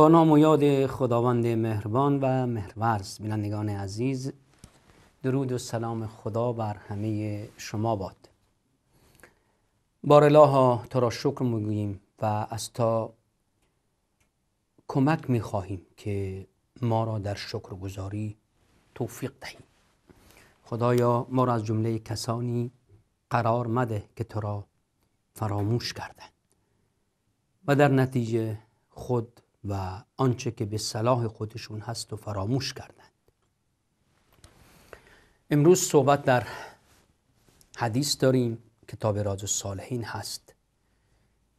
با نام و یاد خداوند مهربان و مهرورز بینندگان عزیز درود و سلام خدا بر همه شما باد بار الله تو را شکر میگوییم و از تا کمک میخواهیم که ما را در شکرگزاری توفیق دهیم خدایا ما را از جمله کسانی قرار مده که تو را فراموش کردند و در نتیجه خود و آنچه که به صلاح خودشون هست و فراموش کردند امروز صحبت در حدیث داریم کتاب راز صالحین هست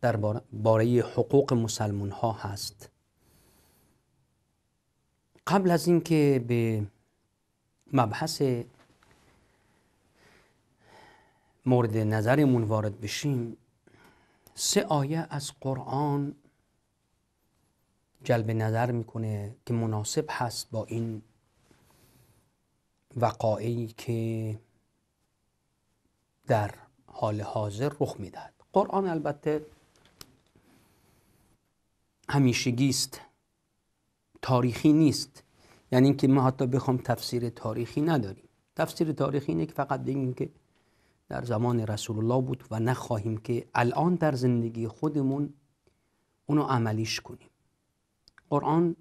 در باره حقوق مسلمان ها هست قبل از اینکه به مبحث مورد نظرمون وارد بشیم سه آیه از قرآن جلب نظر میکنه که مناسب هست با این وقایعی که در حال حاضر رخ میدهد قرآن البته همیشگی است تاریخی نیست یعنی اینکه ما حتی بخوام تفسیر تاریخی نداریم تفسیر تاریخی اینه که فقط بگیم که در زمان رسول الله بود و نخواهیم که الان در زندگی خودمون اونو عملیش کنیم قرآن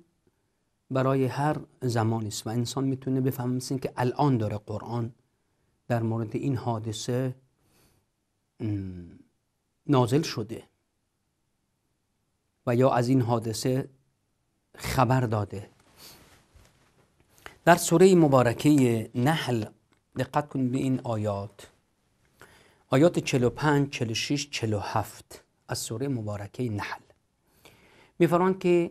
برای هر زمان است و انسان میتونه بفهمه مثل که الان داره قرآن در مورد این حادثه نازل شده و یا از این حادثه خبر داده در سوره مبارکه نحل دقت کنید به این آیات آیات 45 46 47 از سوره مبارکه نحل میفرمان که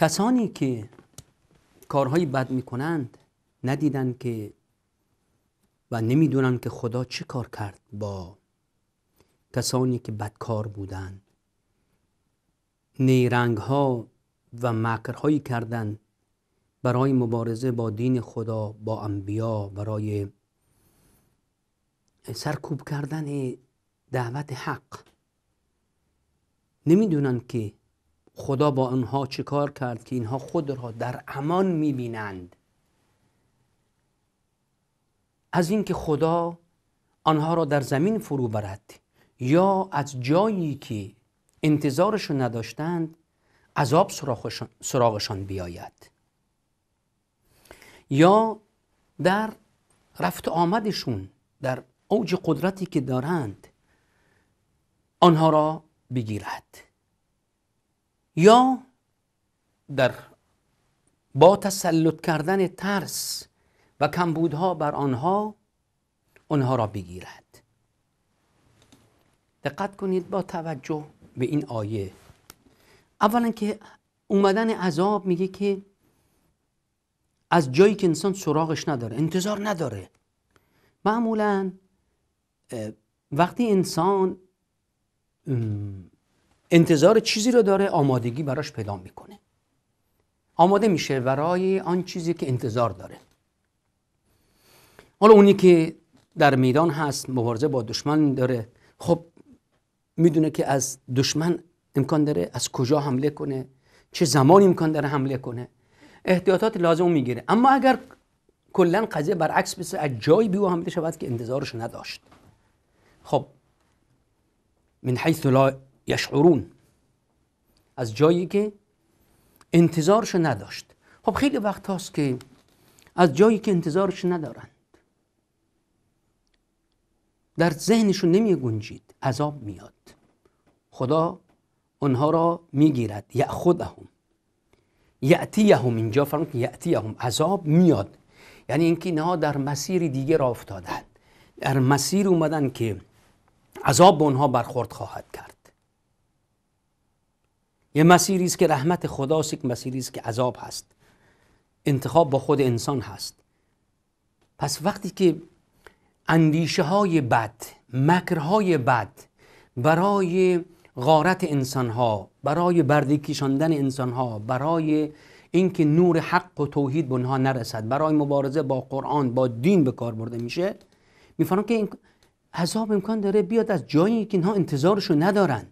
کسانی که کارهای بد میکنند ندیدن که و نمیدونند که خدا چه کار کرد با کسانی که بدکار بودند نیرنگ ها و مکرهایی کردند برای مبارزه با دین خدا با انبیا برای سرکوب کردن دعوت حق نمیدونن که خدا با آنها چه کار کرد که اینها خود را در امان میبینند از اینکه خدا آنها را در زمین فرو برد یا از جایی که انتظارشون نداشتند عذاب سراغشان, سراغشان بیاید یا در رفت آمدشون در اوج قدرتی که دارند آنها را بگیرد یا در با تسلط کردن ترس و کمبودها بر آنها آنها را بگیرد دقت کنید با توجه به این آیه اولا که اومدن عذاب میگه که از جایی که انسان سراغش نداره انتظار نداره معمولا وقتی انسان انتظار چیزی رو داره آمادگی براش پیدا میکنه آماده میشه برای آن چیزی که انتظار داره حالا اونی که در میدان هست مبارزه با دشمن داره خب میدونه که از دشمن امکان داره از کجا حمله کنه چه زمانی امکان داره حمله کنه احتیاطات لازم میگیره اما اگر کلا قضیه برعکس بشه از جایی به حمله شود که انتظارش نداشت خب من حیث لا یشعرون از جایی که انتظارش نداشت خب خیلی وقت هاست که از جایی که انتظارش ندارند در ذهنشون نمی گنجید عذاب میاد خدا آنها را میگیرد یا خودهم یعتیهم اینجا فرمود عذاب میاد یعنی اینکه نه در مسیر دیگه را افتادند در مسیر اومدن که عذاب به آنها برخورد خواهد کرد یه مسیری است که رحمت خداست یک مسیری است که عذاب هست انتخاب با خود انسان هست پس وقتی که اندیشه های بد مکرهای بد برای غارت انسان ها برای کشاندن انسان ها برای اینکه نور حق و توحید به اونها نرسد برای مبارزه با قرآن با دین به کار برده میشه میفهمم که عذاب امکان داره بیاد از جایی که اینها انتظارشو ندارن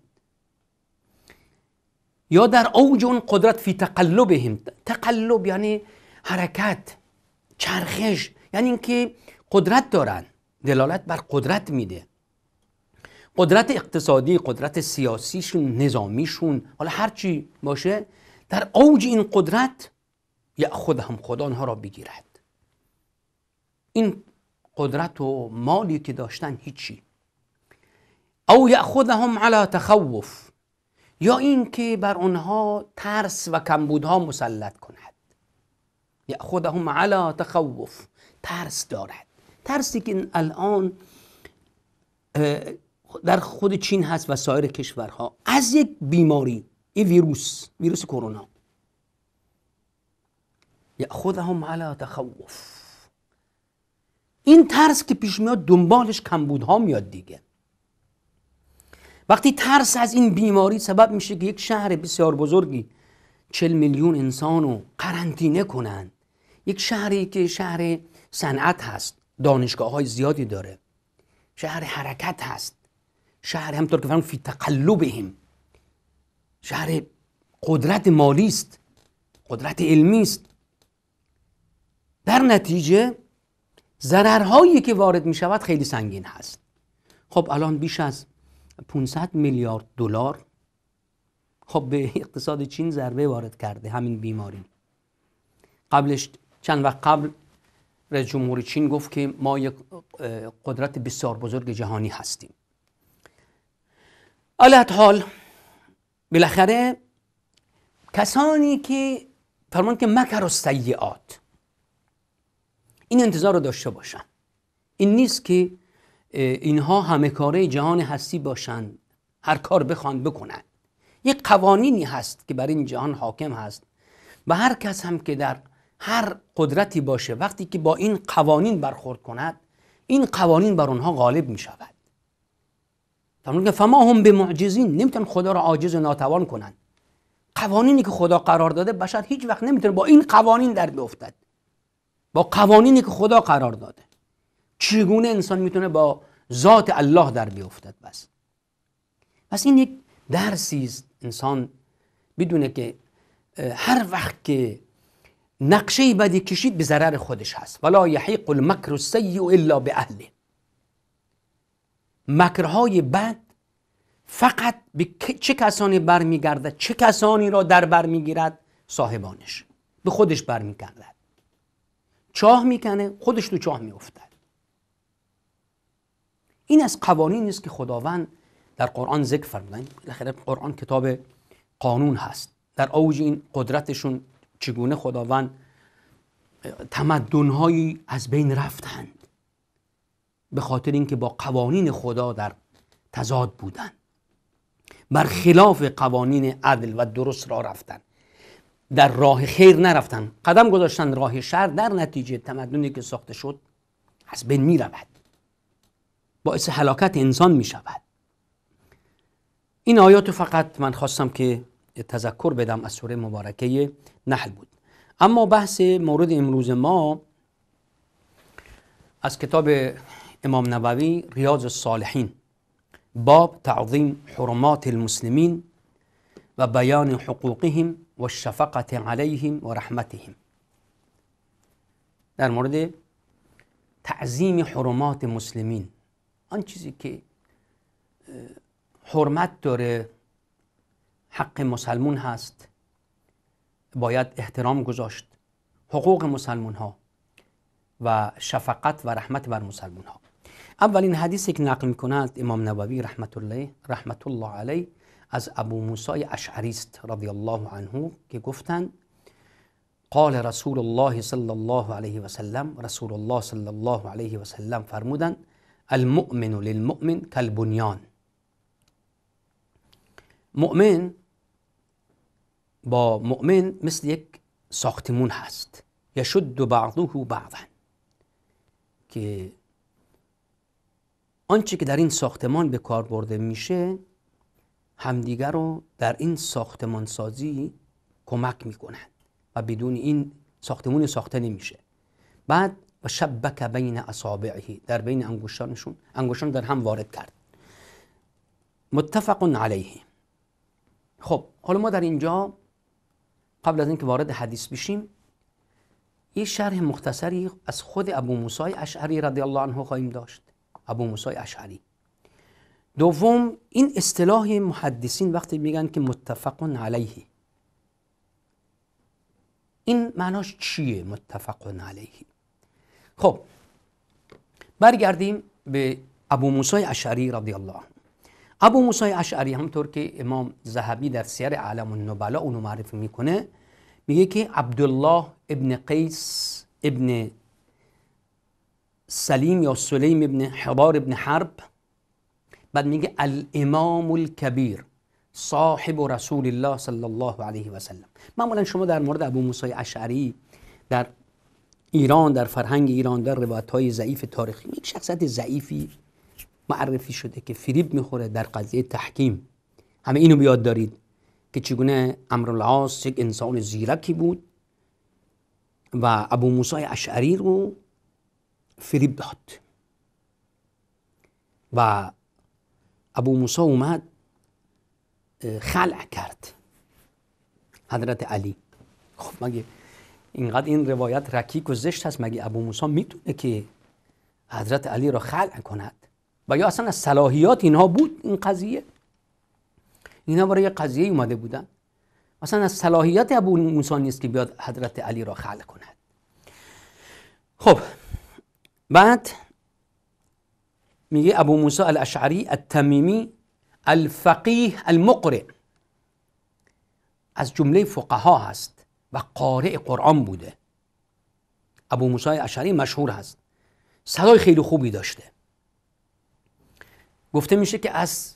یا در اوج اون قدرت فی تقلبهم تقلب یعنی حرکت چرخش یعنی اینکه قدرت دارن دلالت بر قدرت میده قدرت اقتصادی قدرت سیاسیشون نظامیشون حالا هرچی باشه در اوج این قدرت یا خود هم خدا آنها را بگیرد این قدرت و مالی که داشتن هیچی او یا خود هم علی تخوف یا اینکه بر آنها ترس و کمبودها مسلط کند یا خودهم علا تخوف ترس دارد ترسی که الان در خود چین هست و سایر کشورها از یک بیماری این ویروس ویروس کرونا یا خودهم علا تخوف این ترس که پیش میاد دنبالش کمبودها میاد دیگه وقتی ترس از این بیماری سبب میشه که یک شهر بسیار بزرگی چل میلیون انسان رو قرنطینه کنند یک شهری که شهر صنعت هست دانشگاه های زیادی داره شهر حرکت هست شهر همطور که فرمون فی بهیم. شهر قدرت مالی است قدرت علمی است در نتیجه ضررهایی که وارد می شود خیلی سنگین هست خب الان بیش از 500 میلیارد دلار خب به اقتصاد چین ضربه وارد کرده همین بیماری قبلش چند وقت قبل رئیس جمهور چین گفت که ما یک قدرت بسیار بزرگ جهانی هستیم علت حال بالاخره کسانی که فرمان که مکر و سیعات این انتظار رو داشته باشن این نیست که اینها همه کاره جهان هستی باشند هر کار بخوان بکنند یک قوانینی هست که بر این جهان حاکم هست و هر کس هم که در هر قدرتی باشه وقتی که با این قوانین برخورد کند این قوانین بر اونها غالب می شود فرمود که فما هم به معجزین نمیتونن خدا را عاجز و ناتوان کنند قوانینی که خدا قرار داده بشر هیچ وقت نمیتونه با این قوانین در بیفتد با قوانینی که خدا قرار داده چگونه انسان میتونه با ذات الله در بیفتد بس پس این یک درسی است انسان بدونه که هر وقت که نقشه بدی کشید به ضرر خودش هست ولا یحیق المکر السیء الا به اهله مکرهای بد فقط به چه کسانی برمیگردد چه کسانی را در میگیرد صاحبانش به خودش برمیگردد چاه میکنه خودش تو چاه میافتد این از قوانینی نیست که خداوند در قرآن ذکر فرمودن بالاخره قرآن کتاب قانون هست در اوج این قدرتشون چگونه خداوند تمدنهایی از بین رفتند به خاطر اینکه با قوانین خدا در تضاد بودند برخلاف قوانین عدل و درست را رفتن در راه خیر نرفتن قدم گذاشتن راه شر در نتیجه تمدنی که ساخته شد از بین می رود باعث حلاکت انسان می شود این آیات فقط من خواستم که تذکر بدم از سوره مبارکه نحل بود اما بحث مورد امروز ما از کتاب امام نبوی ریاض الصالحین باب تعظیم حرمات المسلمین و بیان حقوقهم و شفقت علیهم و رحمتهم در مورد تعظیم حرمات مسلمین آن چیزی که حرمت داره حق مسلمون هست باید احترام گذاشت حقوق مسلمون ها و شفقت و رحمت بر مسلمون ها اولین حدیثی که نقل میکند امام نووی رحمت الله رحمت الله علیه از ابو موسی اشعری است رضی الله عنه که گفتند قال رسول الله صلی الله علیه و رسول الله صلی الله علیه و سلم فرمودند المؤمن للمؤمن کالبنیان مؤمن با مؤمن مثل یک ساختمون هست یشد و بعضا که آنچه که در این ساختمان به کار برده میشه همدیگر رو در این ساختمان سازی کمک میکنند و بدون این ساختمون ساخته نمیشه بعد و شبک بین اصابعه در بین انگشتانشون انگشتان در هم وارد کرد متفق علیه خب حالا ما در اینجا قبل از اینکه وارد حدیث بشیم یه شرح مختصری از خود ابو موسی اشعری رضی الله عنه خواهیم داشت ابو موسی اشعری دوم این اصطلاح محدثین وقتی میگن که متفق علیه این معناش چیه متفق علیه خب برگردیم به ابو موسی اشعری رضی الله ابو موسی اشعری همطور که امام زهبی در سیر عالم النبلا اونو معرفی میکنه میگه که عبدالله ابن قیس ابن سلیم یا سلیم ابن حبار ابن حرب بعد میگه الامام الکبیر صاحب رسول الله صلی الله علیه و سلم معمولا شما در مورد ابو موسی اشعری در ایران در فرهنگ ایران در روایت های ضعیف تاریخی یک شخصیت ضعیفی معرفی شده که فریب میخوره در قضیه تحکیم همه اینو بیاد دارید که چگونه العاص یک انسان زیرکی بود و ابو موسی اشعری رو فریب داد و ابو موسی اومد خلع کرد حضرت علی خب مگه اینقدر این روایت رکیک و زشت هست مگه ابو موسی میتونه که حضرت علی را خلع کند و یا اصلا از صلاحیات اینها بود این قضیه اینا برای قضیه اومده بودن اصلا از صلاحیت ابو موسی نیست که بیاد حضرت علی را خلع کند خب بعد میگه ابو موسی الاشعری التمیمی الفقیه المقرع از جمله فقها هست و قارع قرآن بوده ابو موسی اشعری مشهور هست صدای خیلی خوبی داشته گفته میشه که از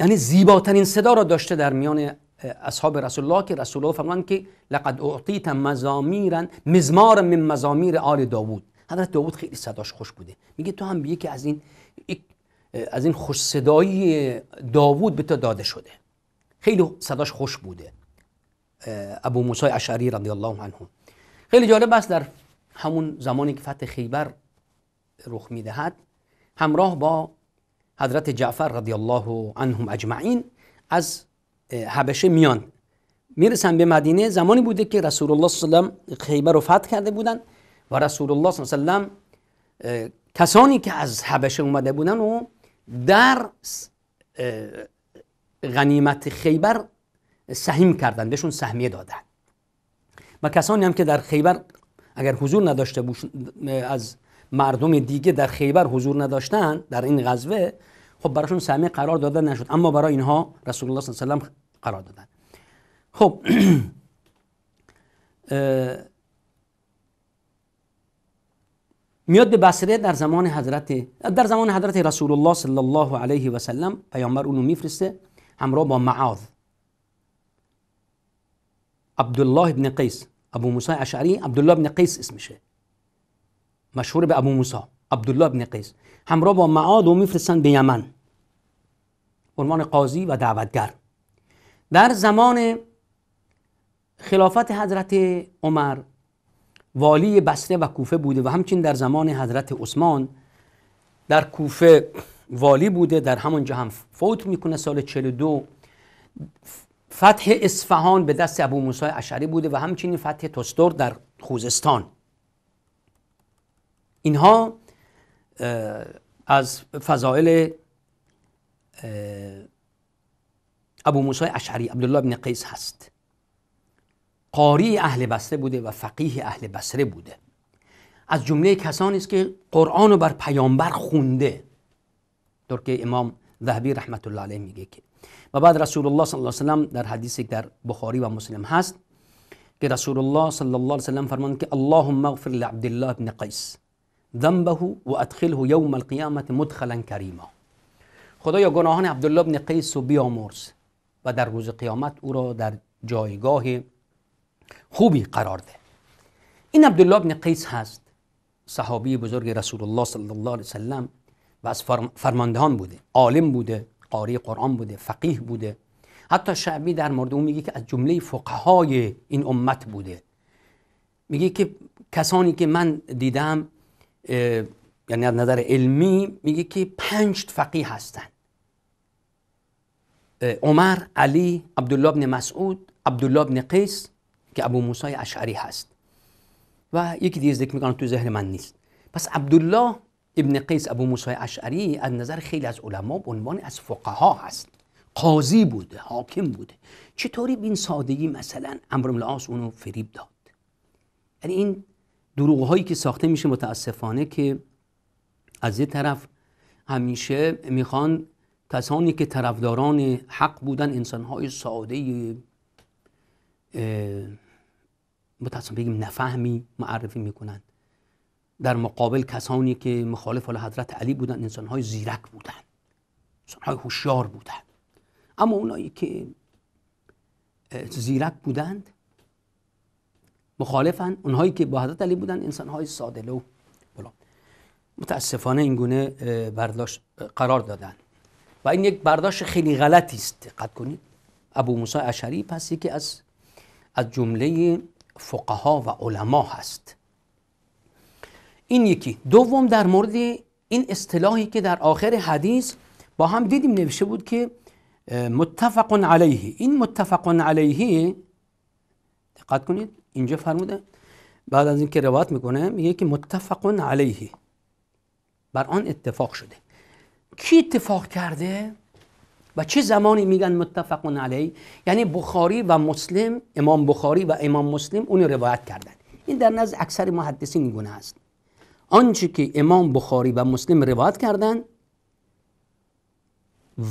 یعنی زیباترین صدا را داشته در میان اصحاب رسول الله که رسول الله فرمان که لقد اعطیت مزامیرا مزمار من مزامیر آل داوود حضرت داوود خیلی صداش خوش بوده میگه تو هم یکی از این از این خوش صدایی داوود به تو داده شده خیلی صداش خوش بوده ابو موسی اشعری رضی الله عنه خیلی جالب است در همون زمانی که فتح خیبر رخ میدهد همراه با حضرت جعفر رضی الله عنهم اجمعین از حبشه میان میرسن به مدینه زمانی بوده که رسول الله صلی الله علیه و خیبر رو فتح کرده بودند و رسول الله صلی الله علیه و کسانی که از حبشه اومده بودن و در غنیمت خیبر سهم کردن بهشون سهمیه دادن و کسانی هم که در خیبر اگر حضور نداشته از مردم دیگه در خیبر حضور نداشتن در این غزوه خب براشون سهمیه قرار داده نشد اما برای اینها رسول الله صلی الله علیه و قرار دادن خب میاد به بصره در زمان حضرت در زمان حضرت رسول الله صلی الله علیه و سلم پیامبر اونو میفرسته همراه با معاذ عبدالله ابن قیس ابو موسی اشعری عبدالله ابن قیس اسمشه مشهور به ابو موسی عبدالله ابن قیس همراه با معاد و میفرستن به یمن عنوان قاضی و دعوتگر در زمان خلافت حضرت عمر والی بصره و کوفه بوده و همچنین در زمان حضرت عثمان در کوفه والی بوده در همونجا هم فوت میکنه سال 42 فتح اصفهان به دست ابو موسی اشعری بوده و همچنین فتح تستور در خوزستان اینها از فضائل ابو موسی اشعری عبدالله بن قیس هست قاری اهل بصره بوده و فقیه اهل بصره بوده از جمله کسانی است که قرآن رو بر پیامبر خونده در که امام ذهبی رحمت الله علیه میگه که و بعد رسول الله صلی الله علیه وسلم در حدیثی در بخاری و مسلم هست که رسول الله صلی الله علیه وسلم فرماند که اللهم اغفر لعبدالله بن قیس ذنبه و ادخله یوم القیامت مدخلا کریما خدایا گناهان عبدالله بن قیس رو بیامرز و در روز قیامت او را در جایگاه خوبی قرار ده این عبدالله بن قیس هست صحابی بزرگ رسول الله صلی الله علیه وسلم و از فرماندهان بوده عالم بوده قاری قرآن بوده فقیه بوده حتی شعبی در مورد اون میگه که از جمله فقهای این امت بوده میگه که کسانی که من دیدم یعنی از نظر علمی میگه که پنج فقیه هستن عمر علی عبدالله بن مسعود عبدالله بن قیس که ابو موسی اشعری هست و یکی دیگه ذکر میکنم تو زهر من نیست پس عبدالله ابن قیس ابو موسی اشعری از نظر خیلی از علما به عنوان از فقها هست قاضی بوده حاکم بوده چطوری این سادگی مثلا امر العاص اونو فریب داد یعنی این دروغ هایی که ساخته میشه متاسفانه که از یه طرف همیشه میخوان کسانی که طرفداران حق بودن انسانهای ساده متاسفانه بگیم نفهمی معرفی میکنن در مقابل کسانی که مخالف حال حضرت علی بودند، انسانهای زیرک بودند، های هوشیار بودند اما اونایی که زیرک بودند مخالفن اونهایی که با حضرت علی بودند، انسانهای ساده و متاسفانه این گونه برداشت قرار دادن و این یک برداشت خیلی غلطی است دقت کنید ابو موسی اشعری پس یکی از از جمله فقها و علما هست این یکی دوم در مورد این اصطلاحی که در آخر حدیث با هم دیدیم نوشته بود که متفق علیه این متفق علیه دقت کنید اینجا فرموده بعد از اینکه روایت میکنه میگه که متفق علیه بر آن اتفاق شده کی اتفاق کرده و چه زمانی میگن متفق علیه یعنی بخاری و مسلم امام بخاری و امام مسلم اون روایت کردن این در نزد اکثر محدثین گونه است آنچه که امام بخاری و مسلم روایت کردند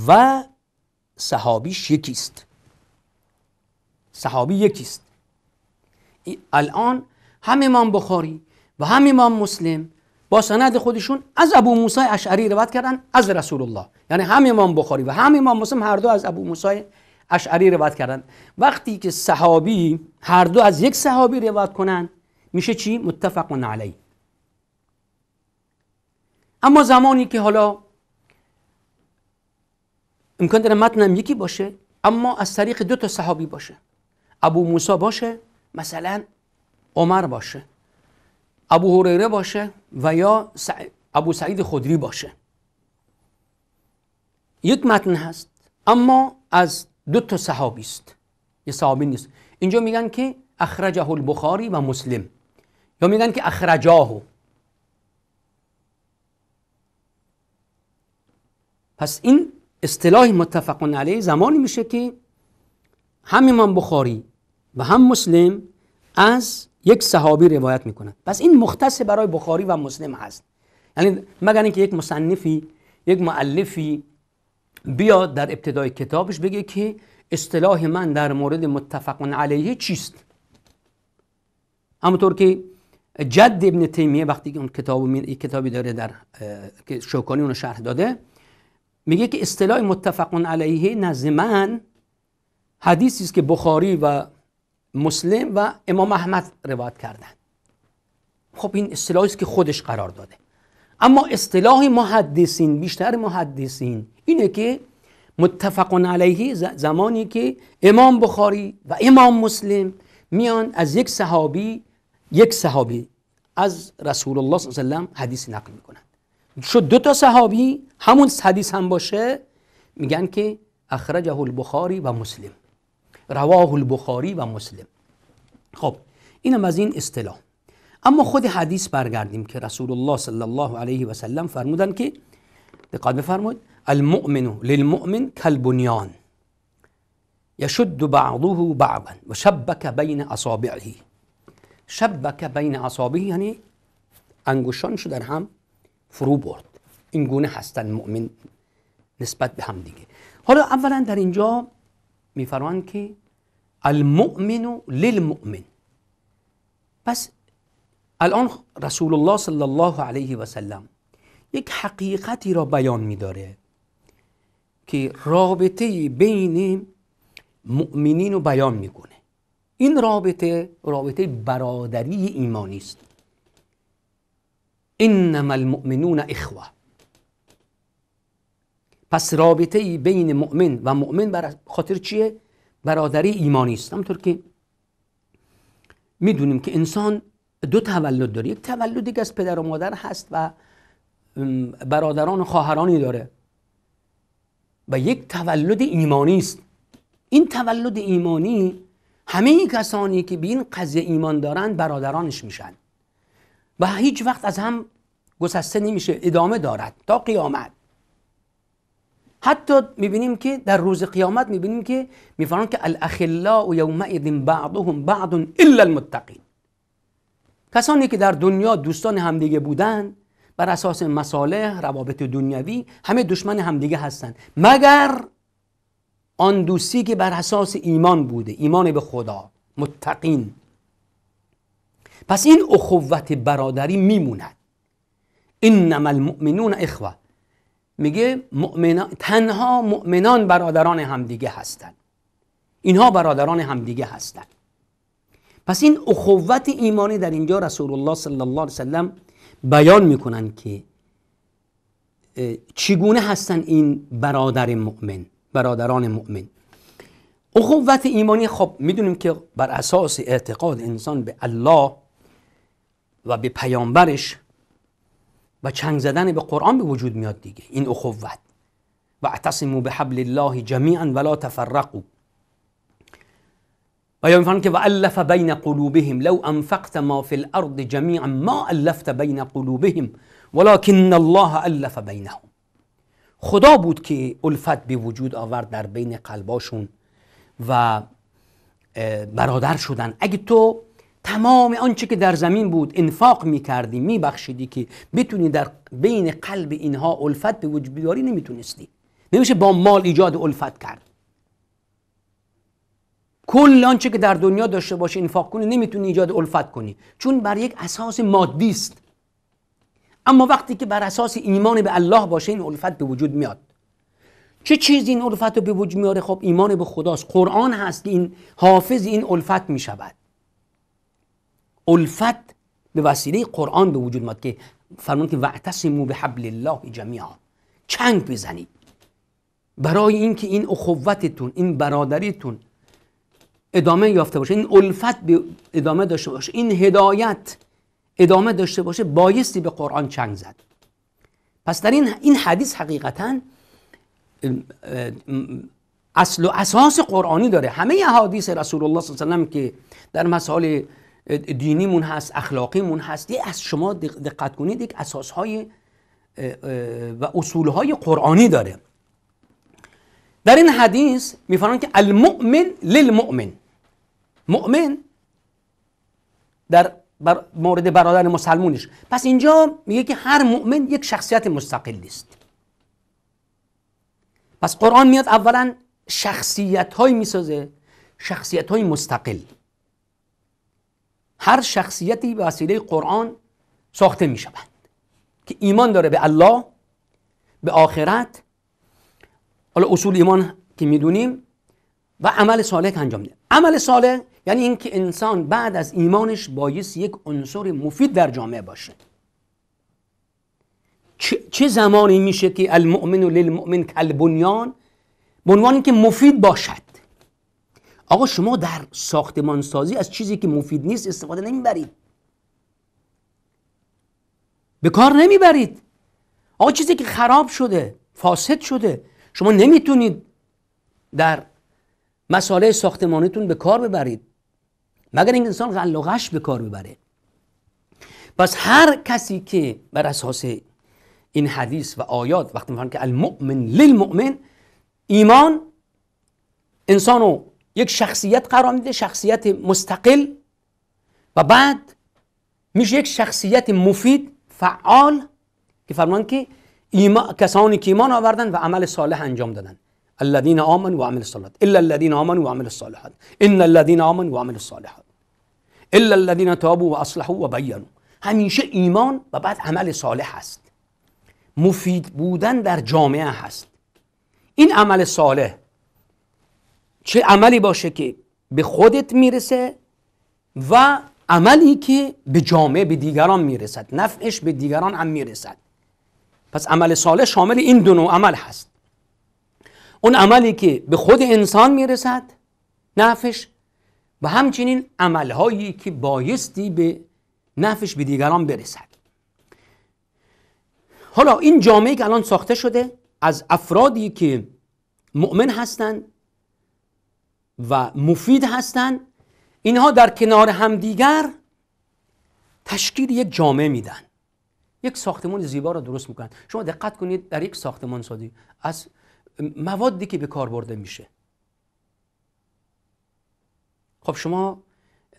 و صحابیش یکیست صحابی یکیست الان هم امام بخاری و هم امام مسلم با سند خودشون از ابو موسی اشعری روایت کردن از رسول الله یعنی هم امام بخاری و هم امام مسلم هر دو از ابو موسی اشعری روایت کردن وقتی که صحابی هر دو از یک صحابی روایت کنن میشه چی متفق علیه اما زمانی که حالا امکان داره هم یکی باشه اما از طریق دو تا صحابی باشه ابو موسا باشه مثلا عمر باشه ابو هریره باشه و یا ابو سعید خدری باشه یک متن هست اما از دو تا صحابی است یه صحابی نیست اینجا میگن که اخرجه البخاری و مسلم یا میگن که اخرجاهو. پس این اصطلاح متفقون علیه زمانی میشه که هم امام بخاری و هم مسلم از یک صحابی روایت میکنند پس این مختص برای بخاری و مسلم هست یعنی مگر اینکه یک مصنفی یک معلفی بیا در ابتدای کتابش بگه که اصطلاح من در مورد متفقون علیه چیست همونطور که جد ابن تیمیه وقتی اون کتابی داره در که شوکانی اونو شرح داده میگه که اصطلاح متفقون علیه نزد من حدیثی است که بخاری و مسلم و امام احمد روایت کردن خب این اصطلاحی است که خودش قرار داده اما اصطلاح محدثین بیشتر محدثین اینه که متفقون علیه زمانی که امام بخاری و امام مسلم میان از یک صحابی یک صحابی از رسول الله صلی الله علیه و حدیث نقل میکنن شد دو تا صحابی همون حدیث هم باشه میگن که اخرجه البخاری و مسلم رواه البخاری و مسلم خب اینم از این اصطلاح اما خود حدیث برگردیم که رسول الله صلی الله علیه و سلم فرمودن که دقت بفرمایید المؤمن للمؤمن کالبنیان یشد بعضه بعضا و شبک بین اصابعه شبک بین اصابعه یعنی انگشتانشو در هم فرو برد این گونه هستن مؤمن نسبت به هم دیگه حالا اولا در اینجا میفرمان که المؤمن للمؤمن پس الان رسول الله صلی الله علیه و سلم یک حقیقتی را بیان میداره که رابطه بین مؤمنین رو بیان میکنه این رابطه رابطه برادری ایمانی است انما المؤمنون اخوه پس رابطه بین مؤمن و مؤمن بر خاطر چیه برادری ایمانی است همطور که میدونیم که انسان دو تولد داره یک تولد دیگه از پدر و مادر هست و برادران و خواهرانی داره و یک تولد ایمانی است این تولد ایمانی همه کسانی که به این قضیه ایمان دارند برادرانش میشن و هیچ وقت از هم گسسته نمیشه ادامه دارد تا قیامت حتی میبینیم که در روز قیامت میبینیم که میفرمان که الاخلاء یومئذ بعضهم بعض الا المتقین کسانی که در دنیا دوستان همدیگه بودند بر اساس مصالح روابط دنیوی همه دشمن همدیگه هستند مگر آن دوستی که بر اساس ایمان بوده ایمان به خدا متقین پس این اخوت برادری میموند انما المؤمنون اخوه میگه تنها مؤمنان برادران همدیگه هستند اینها برادران همدیگه هستند پس این اخوت ایمانی در اینجا رسول الله صلی الله علیه وسلم بیان میکنن که چگونه هستند این برادر مؤمن برادران مؤمن اخوت ایمانی خب میدونیم که بر اساس اعتقاد انسان به الله و به پیامبرش و چنگ زدن به قرآن به وجود میاد دیگه این اخوت و اعتصموا به حبل الله جمیعا ولا تفرقوا و یا که و الف بین قلوبهم لو انفقت ما فی الارض جمیعا ما الفت بین قلوبهم ولکن الله الف بینهم خدا بود که الفت به وجود آورد در بین قلباشون و برادر شدن اگه تو تمام آنچه که در زمین بود انفاق میکردی میبخشیدی که بتونی در بین قلب اینها الفت به وجود بیاری نمیتونستی نمیشه با مال ایجاد الفت کرد کل آنچه که در دنیا داشته باشه انفاق کنی نمیتونی ایجاد الفت کنی چون بر یک اساس مادی است اما وقتی که بر اساس ایمان به الله باشه این الفت به وجود میاد چه چیزی این الفت رو به وجود میاره خب ایمان به خداست قرآن هست که این حافظ این الفت شود الفت به وسیله قرآن به وجود ماد که فرمان که وعتصمو به حبل الله جمیعا چنگ بزنید برای اینکه این اخوتتون این برادریتون ادامه یافته باشه این الفت به ادامه داشته باشه این هدایت ادامه داشته باشه بایستی به قرآن چنگ زد پس در این این حدیث حقیقتا اصل و اساس قرآنی داره همه احادیث رسول الله صلی الله علیه و که در مسائل دینیمون هست اخلاقیمون هست یه از شما دقت کنید یک اساسهای و اصولهای قرآنی داره در این حدیث میفرمان که المؤمن للمؤمن مؤمن در بر مورد برادر مسلمونش پس اینجا میگه که هر مؤمن یک شخصیت مستقل است پس قرآن میاد اولا شخصیت های میسازه شخصیت های مستقل هر شخصیتی به وسیله قرآن ساخته می شود که ایمان داره به الله به آخرت حالا اصول ایمان که میدونیم و عمل صالح که انجام میده عمل صالح یعنی اینکه انسان بعد از ایمانش باید یک عنصر مفید در جامعه باشه چه زمانی میشه که المؤمن و للمؤمن کالبنیان به عنوان که مفید باشد آقا شما در ساختمان سازی از چیزی که مفید نیست استفاده نمیبرید به کار نمیبرید آقا چیزی که خراب شده فاسد شده شما نمیتونید در مساله ساختمانیتون به کار ببرید مگر این انسان غل و به کار ببره پس هر کسی که بر اساس این حدیث و آیات وقتی میفهمن که المؤمن للمؤمن ایمان انسانو یک شخصیت قرار میده شخصیت مستقل و بعد میشه یک شخصیت مفید فعال که فرمان که ایما... کسانی که ایمان آوردن و عمل صالح انجام دادن الذين آمنوا وعملوا الصالحات الا الذين آمنوا وعملوا الصالحات ان الذين آمنوا وعملوا الصالحات الا الذين تابوا واصلحوا وبینوا همیشه ایمان و بعد عمل صالح هست مفید بودن در جامعه هست این عمل صالح چه عملی باشه که به خودت میرسه و عملی که به جامعه به دیگران میرسد نفعش به دیگران هم میرسد پس عمل صالح شامل این دو نوع عمل هست اون عملی که به خود انسان میرسد نفعش و همچنین عملهایی که بایستی به نفعش به دیگران برسد حالا این جامعه که الان ساخته شده از افرادی که مؤمن هستند و مفید هستند اینها در کنار همدیگر تشکیل یک جامعه میدن یک ساختمان زیبا را درست میکنن شما دقت کنید در یک ساختمان سازی از موادی که به کار برده میشه خب شما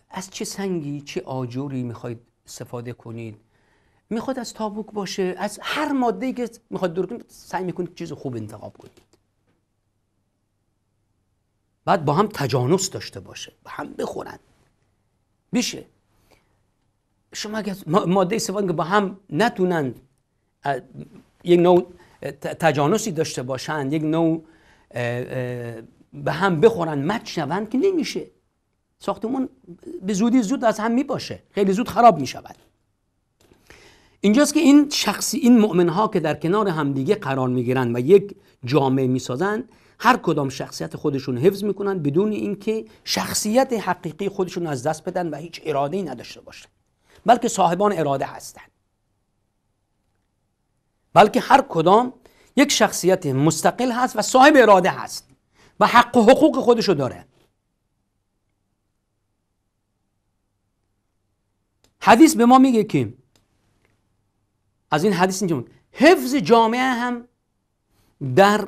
از چه سنگی چه آجوری میخواید استفاده کنید میخواد از تابوک باشه از هر ماده که میخواد درست سعی میکنید چیز خوب انتخاب کنید بعد با هم تجانس داشته باشه با هم بخورن میشه شما اگه ماده سوم که با هم نتونن یک نوع تجانسی داشته باشن یک نوع به هم بخورن مچ شوند که نمیشه ساختمون به زودی زود از هم میباشه خیلی زود خراب میشود اینجاست که این شخصی این مؤمن ها که در کنار همدیگه قرار میگیرند و یک جامعه میسازند هر کدام شخصیت خودشون حفظ میکنن بدون اینکه شخصیت حقیقی خودشون از دست بدن و هیچ اراده ای نداشته باشن بلکه صاحبان اراده هستند بلکه هر کدام یک شخصیت مستقل هست و صاحب اراده هست و حق و حقوق خودشو داره حدیث به ما میگه که از این حدیث اینجا حفظ جامعه هم در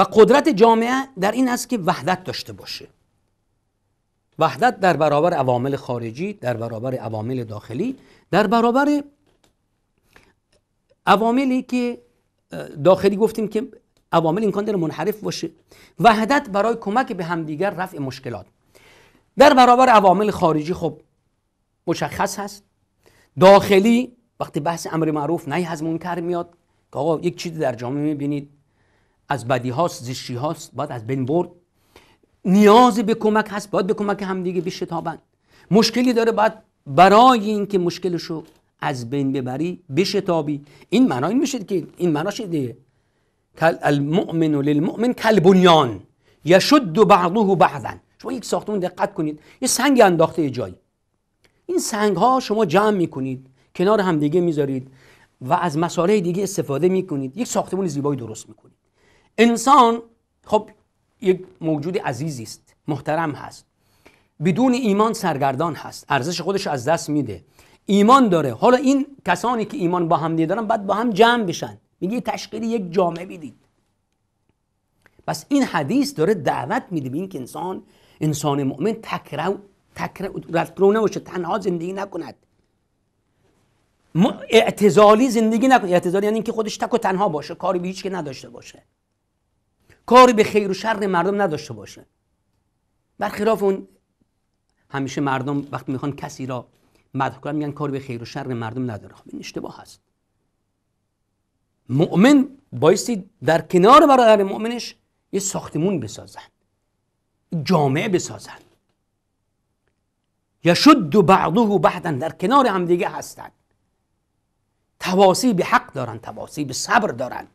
و قدرت جامعه در این است که وحدت داشته باشه وحدت در برابر عوامل خارجی در برابر عوامل داخلی در برابر عواملی که داخلی گفتیم که عوامل امکان داره منحرف باشه وحدت برای کمک به همدیگر رفع مشکلات در برابر عوامل خارجی خب مشخص هست داخلی وقتی بحث امر معروف نهی از منکر میاد که آقا یک چیز در جامعه میبینید از بدی هاست زیشی هاست باید از بین برد نیاز به کمک هست باید به کمک همدیگه بشه مشکلی داره باید برای اینکه مشکلش رو از بین ببری بشتابی این معنا این میشه که این معناش دیگه المؤمن للمؤمن کلبنیان یشد بعضه بعضا شما یک ساختمون دقت کنید یه سنگ انداخته یه جایی این سنگ ها شما جمع میکنید کنار دیگه میذارید و از مساله دیگه استفاده میکنید یک ساختمون زیبایی درست میکنید انسان خب یک موجود عزیزی است محترم هست بدون ایمان سرگردان هست ارزش خودش از دست میده ایمان داره حالا این کسانی که ایمان با هم دارن بعد با هم جمع بشن میگه تشکیل یک جامعه بدید پس این حدیث داره دعوت میده به این که انسان انسان مؤمن تکرو تکرو نباشه تنها زندگی نکند اعتزالی زندگی نکنه اعتزالی یعنی اینکه خودش تک و تنها باشه کاری به هیچ که نداشته باشه کاری به خیر و شر مردم نداشته باشه برخلاف اون همیشه مردم وقتی میخوان کسی را مدح کنن میگن کاری به خیر و شر مردم نداره خب این اشتباه هست مؤمن بایستی در کنار برادر مؤمنش یه ساختمون بسازن جامعه بسازن یشد بعضه بعدا در کنار همدیگه هستند تواسی به حق دارن تواسی به صبر دارن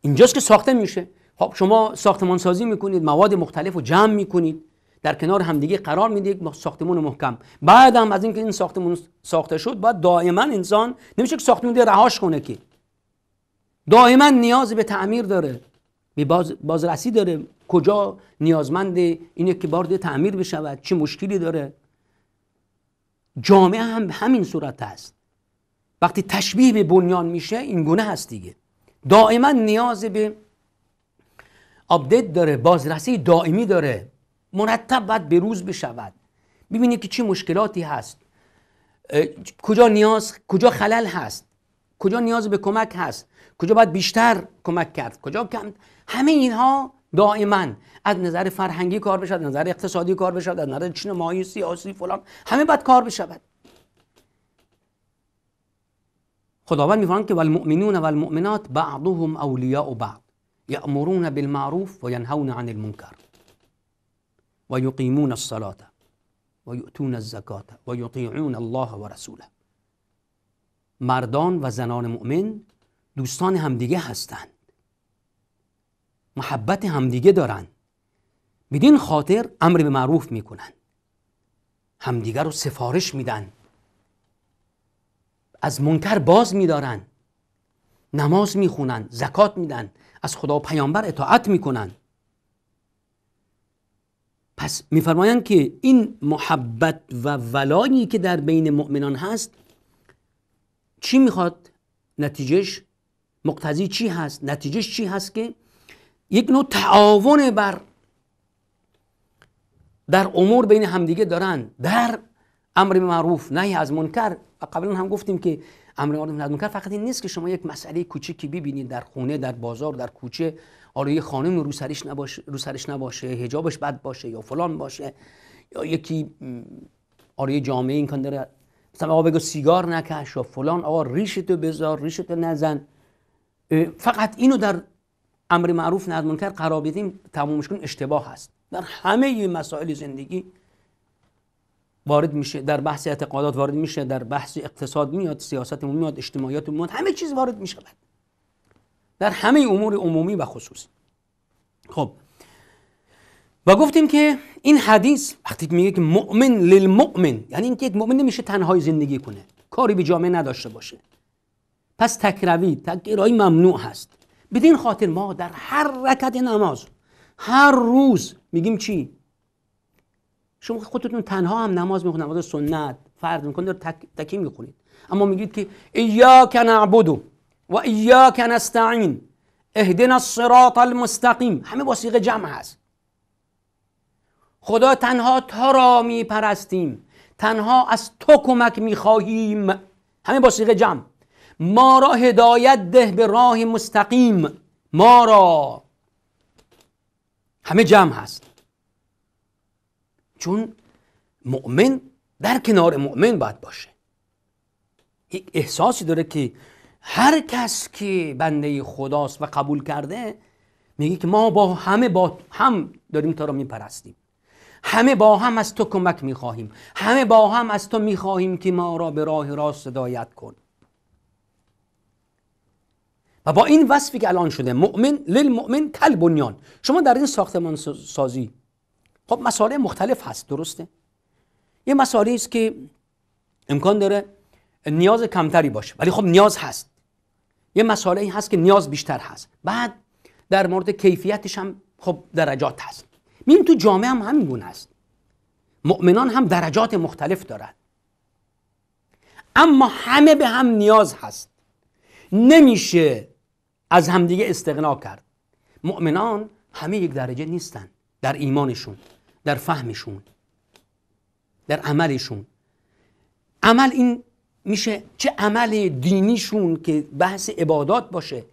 اینجاست که ساخته میشه خب شما ساختمان سازی میکنید مواد مختلف رو جمع میکنید در کنار همدیگه قرار میدهید ساختمان محکم بعد هم از اینکه این ساختمان ساخته شد باید دائما انسان نمیشه که ساختمان رهاش کنه که دائما نیاز به تعمیر داره به باز، بازرسی داره کجا نیازمند اینه که بارد تعمیر بشود چه مشکلی داره جامعه هم همین صورت است. وقتی تشبیه به بنیان میشه این گونه هست دیگه دائما نیاز به آپدیت داره بازرسی دائمی داره مرتب باید به روز بشود ببینید که چه مشکلاتی هست کجا نیاز کجا خلل هست کجا نیاز به کمک هست کجا باید بیشتر کمک کرد کجا کم همه اینها دائما از نظر فرهنگی کار بشود از نظر اقتصادی کار بشود از نظر مایی سیاسی فلان همه باید کار بشود خداوند میفرماند که والمؤمنون والمؤمنات بعضهم اولیاء بعض یأمرون بالمعروف و ینهون عن المنکر و یقیمون الصلاة و یؤتون الزکات و یطیعون الله و رسوله مردان و زنان مؤمن دوستان همدیگه هستند محبت همدیگه دارند بدین خاطر امر به معروف میکنن همدیگه رو سفارش میدن از منکر باز میدارن نماز میخونن زکات میدن از خدا و پیامبر اطاعت میکنن پس میفرمایند که این محبت و ولایی که در بین مؤمنان هست چی میخواد نتیجهش مقتضی چی هست نتیجهش چی هست که یک نوع تعاون بر در امور بین همدیگه دارن در امر معروف نهی از منکر و قبلا هم گفتیم که امر معروف نهی از منکر فقط این نیست که شما یک مسئله کوچیکی ببینید در خونه در بازار در کوچه آره خانم رو سرش نباشه رو سرش نباشه حجابش بد باشه یا فلان باشه یا یکی آره جامعه این کن داره مثلا آقا بگو سیگار نکش یا فلان آقا ریشتو بذار ریشتو نزن فقط اینو در امر معروف نهی از منکر قرار بدیم تمامش کن اشتباه هست در همه مسائل زندگی وارد میشه در بحث اعتقادات وارد میشه در بحث اقتصاد میاد سیاست میاد اجتماعیات میاد همه چیز وارد میشه در همه امور عمومی و خصوصی خب و گفتیم که این حدیث وقتی میگه که مؤمن للمؤمن یعنی اینکه یک مؤمن نمیشه تنهایی زندگی کنه کاری به جامعه نداشته باشه پس تکروی تکرایی ممنوع هست بدین خاطر ما در هر رکت نماز هر روز میگیم چی شما خودتون تنها هم نماز میخونید نماز سنت فرض میکنید رو تک... تکی میخونید اما میگید که ایاک نعبد و ایاک نستعین اهدنا الصراط المستقیم همه با صيغه جمع هست خدا تنها تا را میپرستیم تنها از تو کمک میخواهیم همه با صیغه جمع ما را هدایت ده به راه مستقیم ما را همه جمع هست چون مؤمن در کنار مؤمن باید باشه یک احساسی داره که هر کس که بنده خداست و قبول کرده میگه که ما با همه با هم داریم تو رو میپرستیم همه با هم از تو کمک میخواهیم همه با هم از تو میخواهیم که ما را به راه راست هدایت کن و با این وصفی که الان شده مؤمن للمؤمن کل بنیان شما در این ساختمان سازی خب مسائل مختلف هست درسته یه مسائلی است که امکان داره نیاز کمتری باشه ولی خب نیاز هست یه ای هست که نیاز بیشتر هست بعد در مورد کیفیتش هم خب درجات هست میبینیم تو جامعه هم همین گونه هست مؤمنان هم درجات مختلف دارند اما همه به هم نیاز هست نمیشه از همدیگه استقنا کرد مؤمنان همه یک درجه نیستن در ایمانشون در فهمشون در عملشون عمل این میشه چه عمل دینیشون که بحث عبادات باشه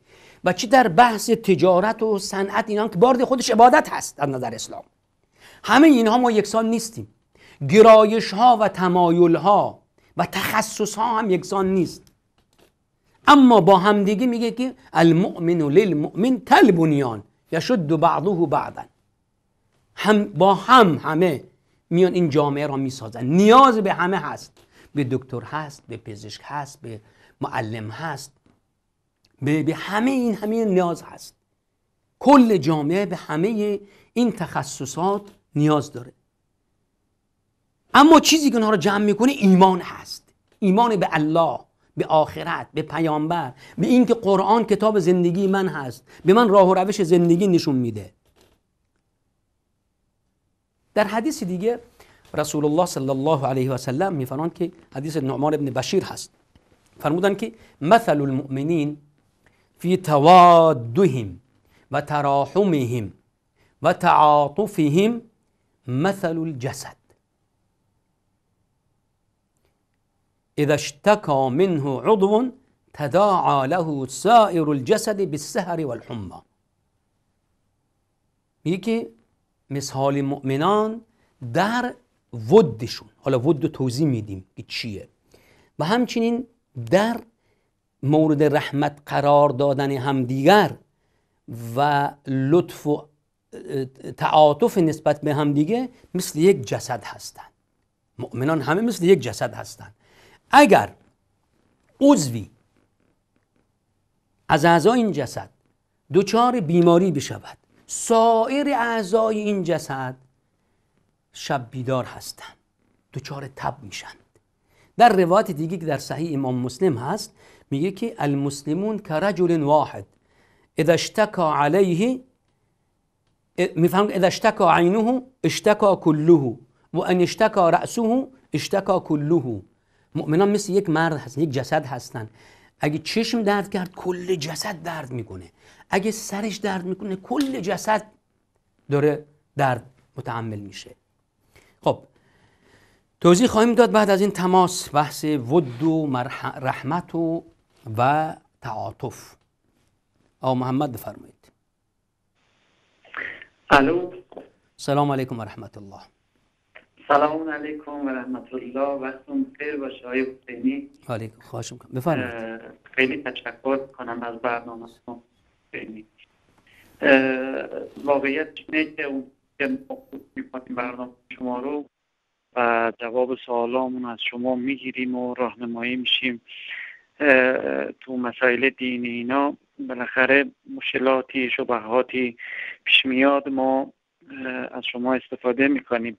و چه در بحث تجارت و صنعت اینا که بارد خودش عبادت هست در نظر اسلام همه اینها ما یکسان نیستیم گرایش ها و تمایل ها و تخصص ها هم یکسان نیست اما با همدیگه میگه که المؤمن للمؤمن تلبونیان بنیان یشد بعضه بعضا هم با هم همه میان این جامعه را میسازن نیاز به همه هست به دکتر هست به پزشک هست به معلم هست به, به همه این همه نیاز هست کل جامعه به همه این تخصصات نیاز داره اما چیزی که اونها رو جمع میکنه ایمان هست ایمان به الله به آخرت به پیامبر به اینکه قرآن کتاب زندگی من هست به من راه و روش زندگی نشون میده در حدیث دیگه رسول الله صلی الله علیه و سلم میفرمان که حدیث نعمان ابن بشیر هست فرمودن که مثل المؤمنین فی توادهم و تراحمهم و تعاطفهم مثل الجسد إذا اشتكى منه عضو تداعى له سائر الجسد بالسهر والحمى هيك مثال مؤمنان در ودشون حالا ود توضیح میدیم که چیه و همچنین در مورد رحمت قرار دادن همدیگر و لطف و تعاطف نسبت به همدیگه مثل یک جسد هستند مؤمنان همه مثل یک جسد هستند اگر عضوی از اعضای این جسد دچار بیماری بشود سایر اعضای این جسد شب بیدار هستند دچار تب میشند در روایت دیگه که در صحیح امام مسلم هست میگه که المسلمون که رجل واحد اذا اشتکا علیه میفهم اذا اشتکا عینه اشتکا کله و ان اشتکا رأسه اشتکا کله مؤمنان مثل یک مرد هستن یک جسد هستند اگه چشم درد کرد کل جسد درد میکنه اگه سرش درد میکنه کل جسد داره درد متعمل میشه خب توضیح خواهیم داد بعد از این تماس بحث ود و رحمت و و تعاطف آقا محمد بفرمایید سلام علیکم و رحمت الله سلام علیکم و رحمت الله وقتون خیر باشه آقای حسینی علیکم خواهش میکنم بفرمایید خیلی تشکر کنم از برنامه‌تون حسینی واقعیت اینه که اون که برنامه شما رو و جواب سوالامون از شما میگیریم و راهنمایی میشیم تو مسائل دینی اینا بالاخره مشکلاتی شبهاتی پیش میاد ما از شما استفاده میکنیم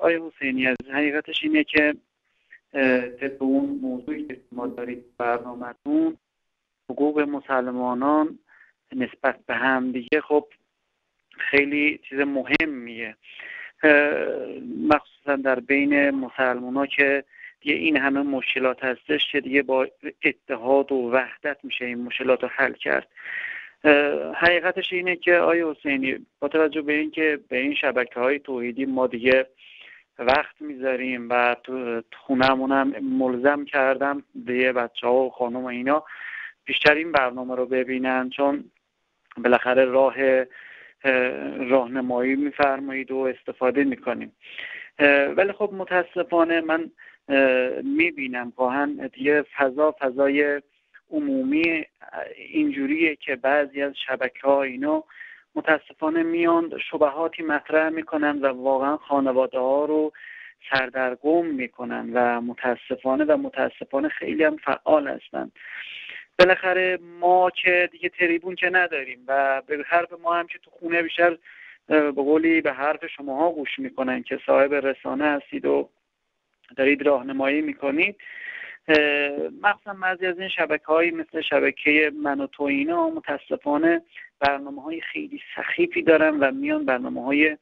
آیا حسینی از حقیقتش اینه که طبق اون موضوعی که شما دارید برنامهتون حقوق مسلمانان نسبت به هم دیگه خب خیلی چیز مهمیه مخصوصا در بین مسلمان ها که دیگه این همه مشکلات هستش که دیگه با اتحاد و وحدت میشه این مشکلات رو حل کرد حقیقتش اینه که آیه حسینی با توجه به اینکه به این شبکه های توحیدی ما دیگه وقت میذاریم و تو هم ملزم کردم به بچه ها و خانم اینا بیشتر این برنامه رو ببینن چون بالاخره راه راهنمایی میفرمایید و استفاده میکنیم ولی خب متاسفانه من میبینم هم دیگه فضا فضای عمومی اینجوریه که بعضی از شبکه ها اینا متاسفانه میان شبهاتی مطرح میکنن و واقعا خانواده ها رو سردرگم میکنن و متاسفانه و متاسفانه خیلی هم فعال هستن بالاخره ما که دیگه تریبون که نداریم و به حرف ما هم که تو خونه بیشتر به قولی به حرف شماها گوش میکنن که صاحب رسانه هستید و دارید راهنمایی میکنید مخصوصا بعضی از این شبکه های مثل شبکه من و تو اینا متاسفانه برنامه های خیلی سخیفی دارن و میان برنامه های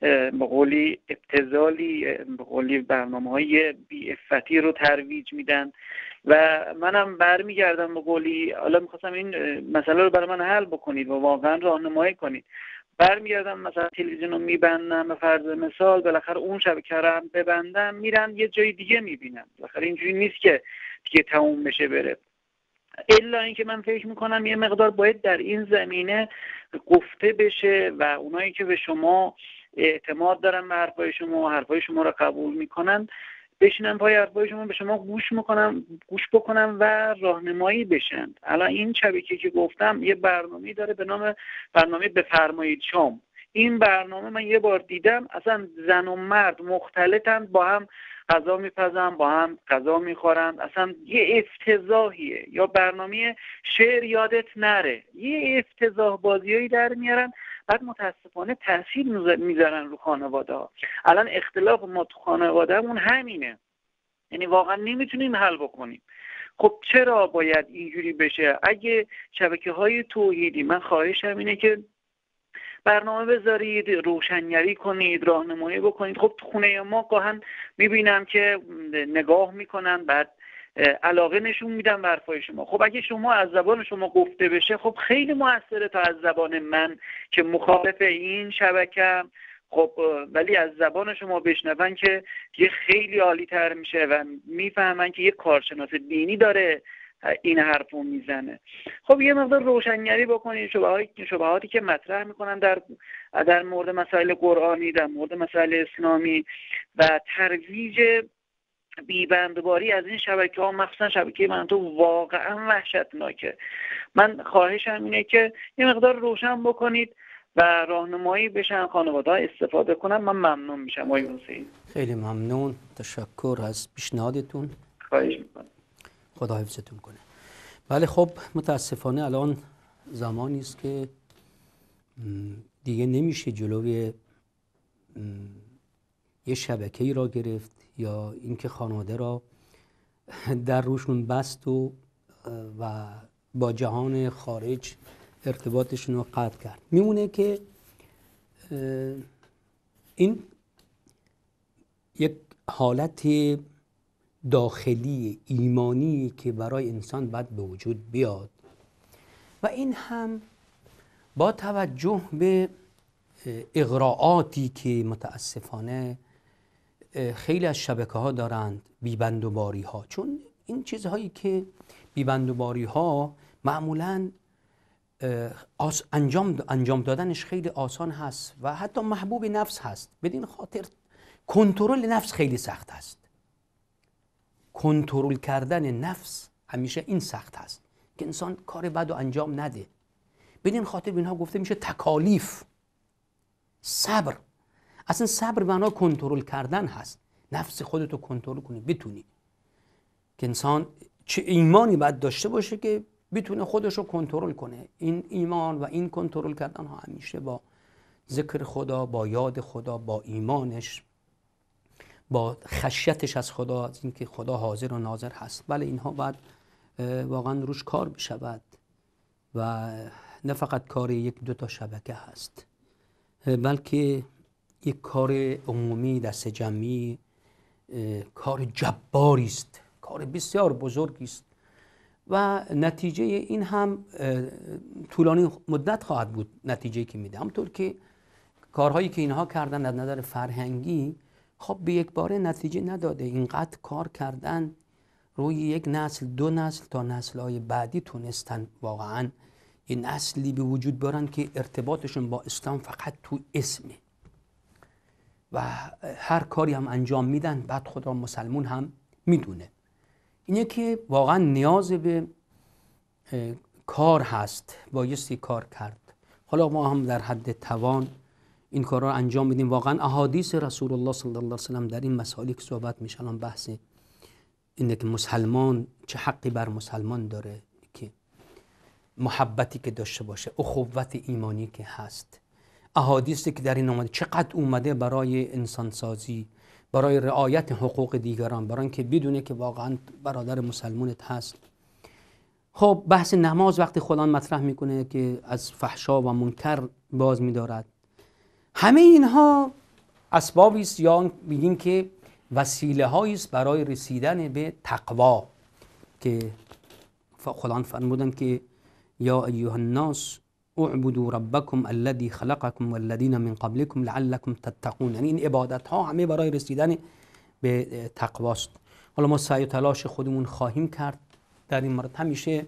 به قولی ابتزالی به قولی برنامه های بیافتی رو ترویج میدن و منم برمیگردم به قولی حالا میخواستم این مسئله رو برای من حل بکنید و واقعا راهنمایی کنید برمیگردم مثلا تلویزیون رو میبندم به فرض مثال بالاخره اون شب کرم ببندم میرم میرن یه جای دیگه میبینم بالاخره اینجوری نیست که دیگه تموم بشه بره الا اینکه من فکر میکنم یه مقدار باید در این زمینه گفته بشه و اونایی که به شما اعتماد دارن به حرفای شما و حرفای شما رو قبول میکنن بشینم پای حرفای شما به شما گوش میکنم گوش بکنم و راهنمایی بشن الان این شبکه که گفتم یه برنامه داره به نام برنامه بفرمایید شام این برنامه من یه بار دیدم اصلا زن و مرد مختلطن با هم غذا میپزن با هم غذا میخورن اصلا یه افتضاحیه یا برنامه شعر یادت نره یه افتضاح بازیایی در میارن بعد متاسفانه تاثیر میذارن رو خانواده ها الان اختلاف ما تو خانوادهمون همینه یعنی واقعا نمیتونیم حل بکنیم خب چرا باید اینجوری بشه اگه شبکه های توحیدی من خواهشم اینه که برنامه بذارید روشنگری کنید راهنمایی بکنید خب تو خونه ما گاهن میبینم که نگاه میکنن بعد علاقه نشون میدم به شما خب اگه شما از زبان شما گفته بشه خب خیلی موثره تا از زبان من که مخالف این شبکه خب ولی از زبان شما بشنون که یه خیلی عالی تر میشه و میفهمن که یه کارشناس دینی داره این حرف رو میزنه خب یه مقدار روشنگری بکنید شبهاتی که مطرح میکنن در در مورد مسائل قرآنی در مورد مسائل اسلامی و ترویج بیبندباری از این شبکه ها مخصوصا شبکه من تو واقعا وحشتناکه من خواهشم اینه که یه مقدار روشن بکنید و راهنمایی بشن خانواده استفاده کنن من ممنون میشم خیلی ممنون تشکر از پیشنهادتون خواهش میکنم خدا حفظتون کنه بله خب متاسفانه الان زمانی است که دیگه نمیشه جلوی یه شبکه ای را گرفت یا اینکه خانواده را در روشون بست و و با جهان خارج ارتباطشون رو قطع کرد میمونه که این یک حالتی داخلی ایمانی که برای انسان باید به وجود بیاد و این هم با توجه به اقراعاتی که متاسفانه خیلی از شبکه ها دارند بیبند و باری ها چون این چیزهایی که بیبند و باری ها معمولا انجام, انجام دادنش خیلی آسان هست و حتی محبوب نفس هست بدین خاطر کنترل نفس خیلی سخت است. کنترل کردن نفس همیشه این سخت هست که انسان کار بد و انجام نده به خاطر اینها گفته میشه تکالیف صبر اصلا صبر معنا کنترل کردن هست نفس خودتو کنترل کنی بتونی که انسان چه ایمانی باید داشته باشه که بتونه خودش رو کنترل کنه این ایمان و این کنترل کردن ها همیشه با ذکر خدا با یاد خدا با ایمانش با خشیتش از خدا از اینکه خدا حاضر و ناظر هست ولی بله، اینها باید واقعا روش کار بشود و نه فقط کار یک دو تا شبکه هست بلکه یک کار عمومی دست جمعی کار جباری است کار بسیار بزرگی است و نتیجه این هم طولانی مدت خواهد بود نتیجه که میده همطور که کارهایی که اینها کردن از نظر فرهنگی خب به یک باره نتیجه نداده اینقدر کار کردن روی یک نسل دو نسل تا نسل های بعدی تونستن واقعا یه نسلی به وجود برن که ارتباطشون با اسلام فقط تو اسمه و هر کاری هم انجام میدن بعد خدا مسلمون هم میدونه اینه که واقعا نیاز به کار هست بایستی کار کرد حالا ما هم در حد توان این کار را انجام بدیم واقعا احادیث رسول الله صلی الله علیه وسلم در این مسائلی که صحبت میشه الان بحث اینه که مسلمان چه حقی بر مسلمان داره که محبتی که داشته باشه اخوت ایمانی که هست احادیثی که در این آمده چقدر اومده برای انسانسازی برای رعایت حقوق دیگران برای اینکه بدونه که واقعا برادر مسلمونت هست خب بحث نماز وقتی خدا مطرح میکنه که از فحشا و منکر باز میدارد همه اینها اسبابی است یا میگیم که وسیله هایی است برای رسیدن به تقوا که خداوند فرمودن که یا ایها الناس اعبدوا ربکم الذی خلقکم والذین من قبلکم لعلکم تتقون یعنی این عبادت ها همه برای رسیدن به تقواست حالا ما سعی و تلاش خودمون خواهیم کرد در این مورد همیشه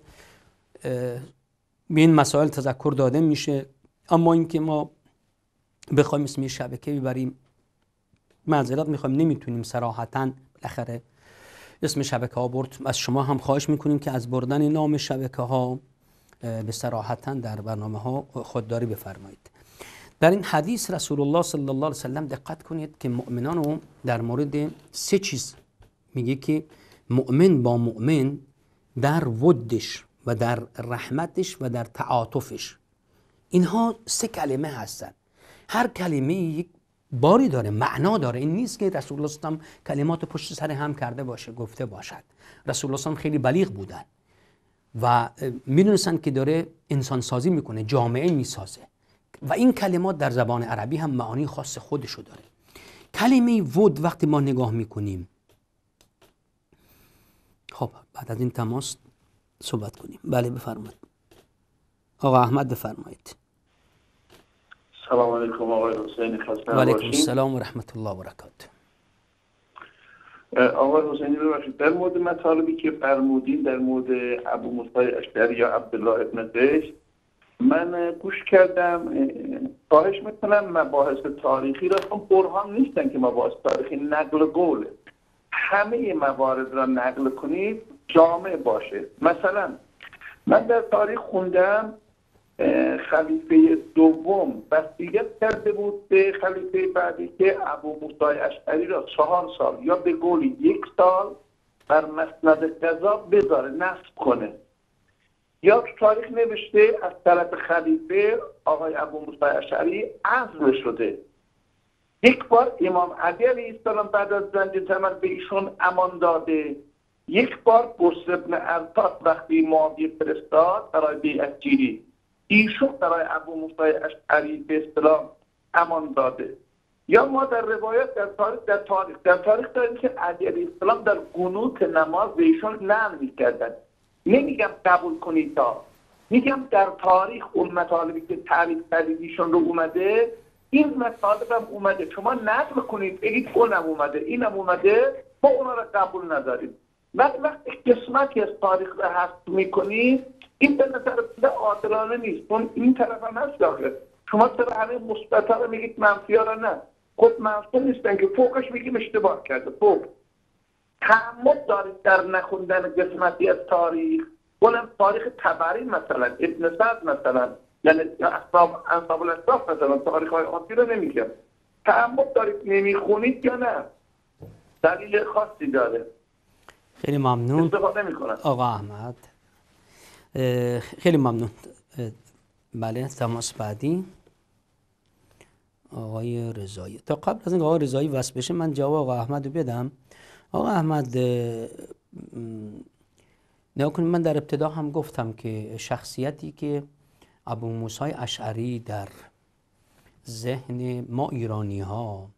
به این مسائل تذکر داده میشه اما اینکه ما بخوایم اسم شبکه ببریم معذرت میخوایم نمیتونیم سراحتا بالاخره اسم شبکه ها برد از شما هم خواهش میکنیم که از بردن نام شبکه ها به سراحتا در برنامه ها خودداری بفرمایید در این حدیث رسول الله صلی الله علیه وسلم دقت کنید که مؤمنان رو در مورد سه چیز میگه که مؤمن با مؤمن در ودش و در رحمتش و در تعاطفش اینها سه کلمه هستند هر کلمه یک باری داره معنا داره این نیست که رسول الله صلی کلمات پشت سر هم کرده باشه گفته باشد رسول الله خیلی بلیغ بودن و میدونستن که داره انسان سازی میکنه جامعه میسازه و این کلمات در زبان عربی هم معانی خاص خودشو داره کلمه ود وقتی ما نگاه میکنیم خب بعد از این تماس صحبت کنیم بله بفرمایید آقا احمد بفرمایید سلام علیکم آقای حسین خسته و علیکم السلام و رحمت الله و آقای حسینی ببخشید در مورد مطالبی که فرمودین در مورد ابو موسی اشتری یا عبدالله ابن قیس من گوش کردم خواهش میکنم مباحث تاریخی را هم برهان نیستن که مباحث تاریخی نقل قوله همه موارد را نقل کنید جامع باشه مثلا من در تاریخ خوندم خلیفه دوم بسیگت کرده بود به خلیفه بعدی که ابو موسی اشعری را چهار سال یا به قول یک سال بر مسند قضا بذاره نصب کنه یا تو تاریخ نوشته از طرف خلیفه آقای ابو موسی اشعری عزل شده یک بار امام علی علیه السلام بعد از زنج تمر به ایشون امان داده یک بار بسر ابن ارطاق وقتی معاویه فرستاد برای جیری ایشون برای ابو موسی اشعری به اسلام امان داده یا ما در روایت در تاریخ در تاریخ در تاریخ داریم که علی علیه در گنوت نماز به ایشون نم میکردن نمیگم قبول کنید تا میگم در تاریخ اون مطالبی که تعریف کردید ایشون رو اومده این مطالب هم اومده شما نقل کنید بگید اونم اومده اینم اومده ما اونا رو قبول نداریم وقتی وقتی قسمتی از تاریخ رو می میکنید این به نظر بنده عادلانه نیست اون این طرف هم هست داخل شما چرا همه مثبت رو میگید منفی ها رو نه خود خب منفی نیستن که فوقش میگیم اشتباه کرده فوق خب. تعمد دارید در نخوندن قسمتی از تاریخ اونم تاریخ تبری مثلا ابن سعد مثلا یعنی اصحاب انصاب الاسلاف مثلا تاریخ های آتی رو نمیگم تعمد دارید نمیخونید یا نه دلیل خاصی داره خیلی ممنون استفاده میکنن آقا احمد خیلی ممنون بله تماس بعدی آقای رضایی تا قبل از اینکه آقای رضایی وصل بشه من جواب آقای احمد رو بدم آقای احمد نه کنید من در ابتدا هم گفتم که شخصیتی که ابو موسای اشعری در ذهن ما ایرانی ها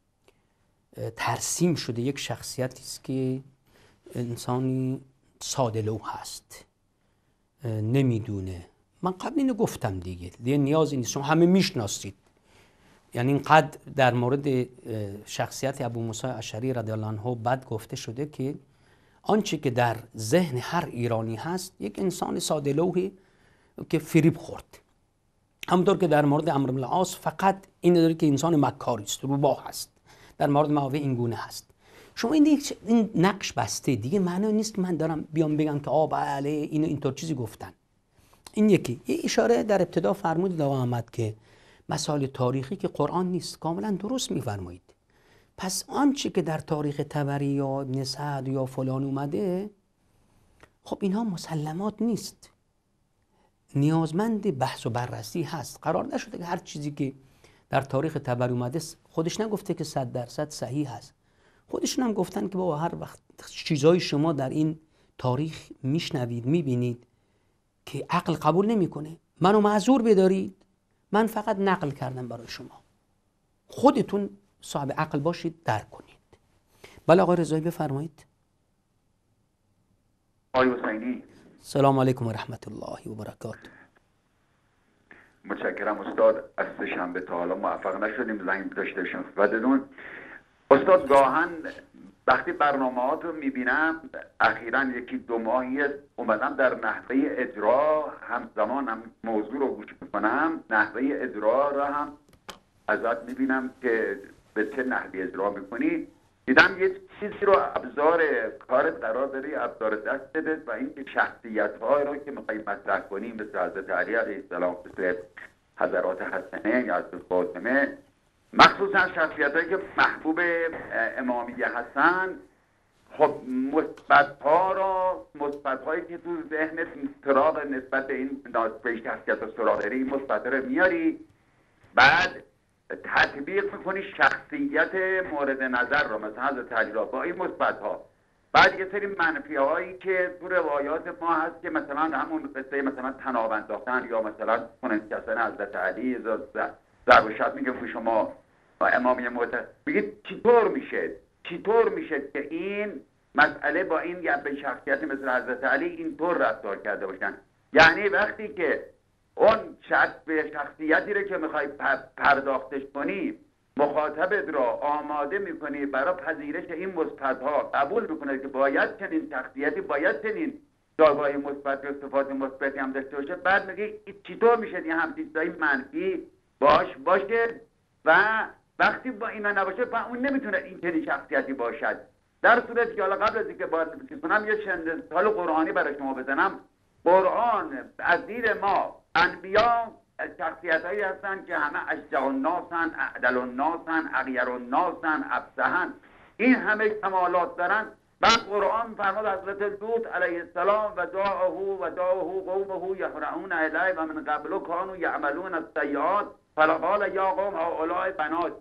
ترسیم شده یک شخصیتی است که انسانی ساده لوح هست نمیدونه من قبل اینو گفتم دیگه دیگه نیازی نیست شما همه میشناسید یعنی اینقدر در مورد شخصیت ابو موسی اشعری رضی الله عنه بد گفته شده که آنچه که در ذهن هر ایرانی هست یک انسان ساده لوحی که فریب خورد همونطور که در مورد امر العاص فقط این داره که انسان مکاری است روباه هست در مورد معاویه اینگونه هست شما این دیگه نقش بسته دیگه معنی نیست که من دارم بیام بگم که آ بله اینو اینطور چیزی گفتن این یکی یه اشاره در ابتدا فرمود آقا احمد که مسائل تاریخی که قرآن نیست کاملا درست میفرمایید پس آنچه که در تاریخ تبری یا ابن یا فلان اومده خب اینها مسلمات نیست نیازمند بحث و بررسی هست قرار نشده که هر چیزی که در تاریخ تبری اومده خودش نگفته که صد درصد صحیح هست خودشون هم گفتن که بابا هر وقت چیزای شما در این تاریخ میشنوید میبینید که عقل قبول نمیکنه منو معذور بدارید من فقط نقل کردم برای شما خودتون صاحب عقل باشید درک کنید بله آقای رضایی بفرمایید آقای حسینی سلام علیکم و رحمت الله و برکات متشکرم استاد از سه شنبه تا حالا موفق نشدیم زنگ داشته باشیم و استاد گاهن وقتی برنامه ها رو میبینم اخیرا یکی دو ماهی اومدم در نحوه اجرا همزمان هم موضوع رو گوش میکنم نحوه اجرا را هم ازت میبینم که به چه نحوه اجرا میکنی دیدم یه چیزی رو ابزار کار قرار داری ابزار دست بده و این شخصیت های رو که میخوایی مطرح کنیم مثل حضرت علی علیه السلام حضرات حسنه یا حضرت فاطمه مخصوصا شخصیت هایی که محبوب امامیه هستن خب مثبت ها را مثبت هایی که تو ذهن سراغ نسبت به این به این شخصیت ها سراغ مثبت رو میاری بعد تطبیق میکنی شخصیت مورد نظر را مثلا از تجربه با مثبت ها بعد یه سری منفی هایی که تو روایات ما هست که مثلا همون قصه مثلا تناب انداختن یا مثلا کنن کسان حضرت علی ضرب شد میگه شما با امامی معتز میگه چطور میشه چطور میشه که این مسئله با این یه به شخصیت مثل حضرت علی اینطور رفتار کرده باشن یعنی وقتی که اون شخصیتی رو که میخوای پرداختش کنی مخاطبت را آماده میکنی برای پذیرش این مثبتها قبول میکنه که باید چنین شخصیتی باید چنین جایگاه مثبت و صفات مثبتی هم داشته باشه بعد میگه چطور میشه این همچین منفی باش باشه و وقتی با اینا نباشه با اون نمیتونه این چنین شخصیتی باشد در صورت که حالا قبل از اینکه باز کنم یه چند سال قرآنی برای شما بزنم قرآن از دید ما انبیا شخصیت هایی هستن که همه و الناسن اعدل الناسن اغیر ناسن افسهن این همه کمالات دارن بعد قرآن فرمود حضرت لوط علیه السلام و دعاهو و دعاهو قومه یحرعون علیه و من قبل کانو یعملون عملون فلقال یا قوم اولای بنات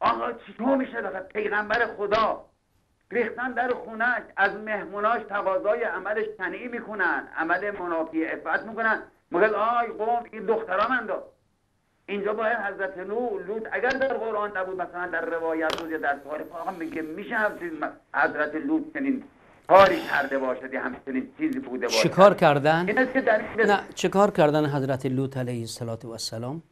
آقا چطور میشه داخل پیغمبر خدا ریختن در خونش از مهموناش تقاضای عملش تنعی میکنن عمل منافی افت میکنن مگر آی قوم این دخترا من اینجا باید حضرت نو لوط اگر در قرآن نبود مثلا در روایت بود یا در تاریخ آقا میگه میشه حضرت لوط چنین کاری کرده باشد یا همچنین چیزی بوده باشد چیکار کردن؟ نه چیکار کردن حضرت لوط علیه السلام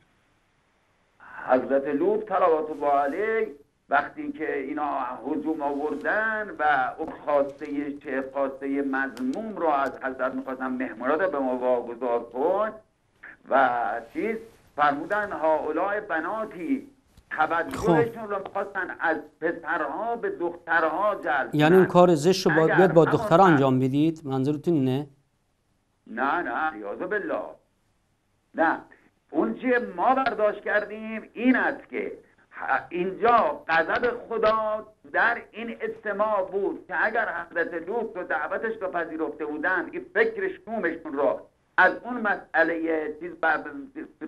حضرت لوط تلاوات با علیه وقتی که اینا حجوم آوردن و او خواسته چه خواسته مضموم را از حضرت میخواستن مهمورات به ما واگذار کن و چیز فرمودن هاولای بناتی تبدیلشون خب. رو میخواستن از پسرها به دخترها جلب یعنی اون کار زشت رو باید, با دخترها انجام بدید منظورتون نه نه نه یاد بالله نه اون چیه ما برداشت کردیم این است که اینجا غضب خدا در این اجتماع بود که اگر حضرت لوط و دعوتش رو پذیرفته بودن این فکر شومشون را از اون مسئله چیز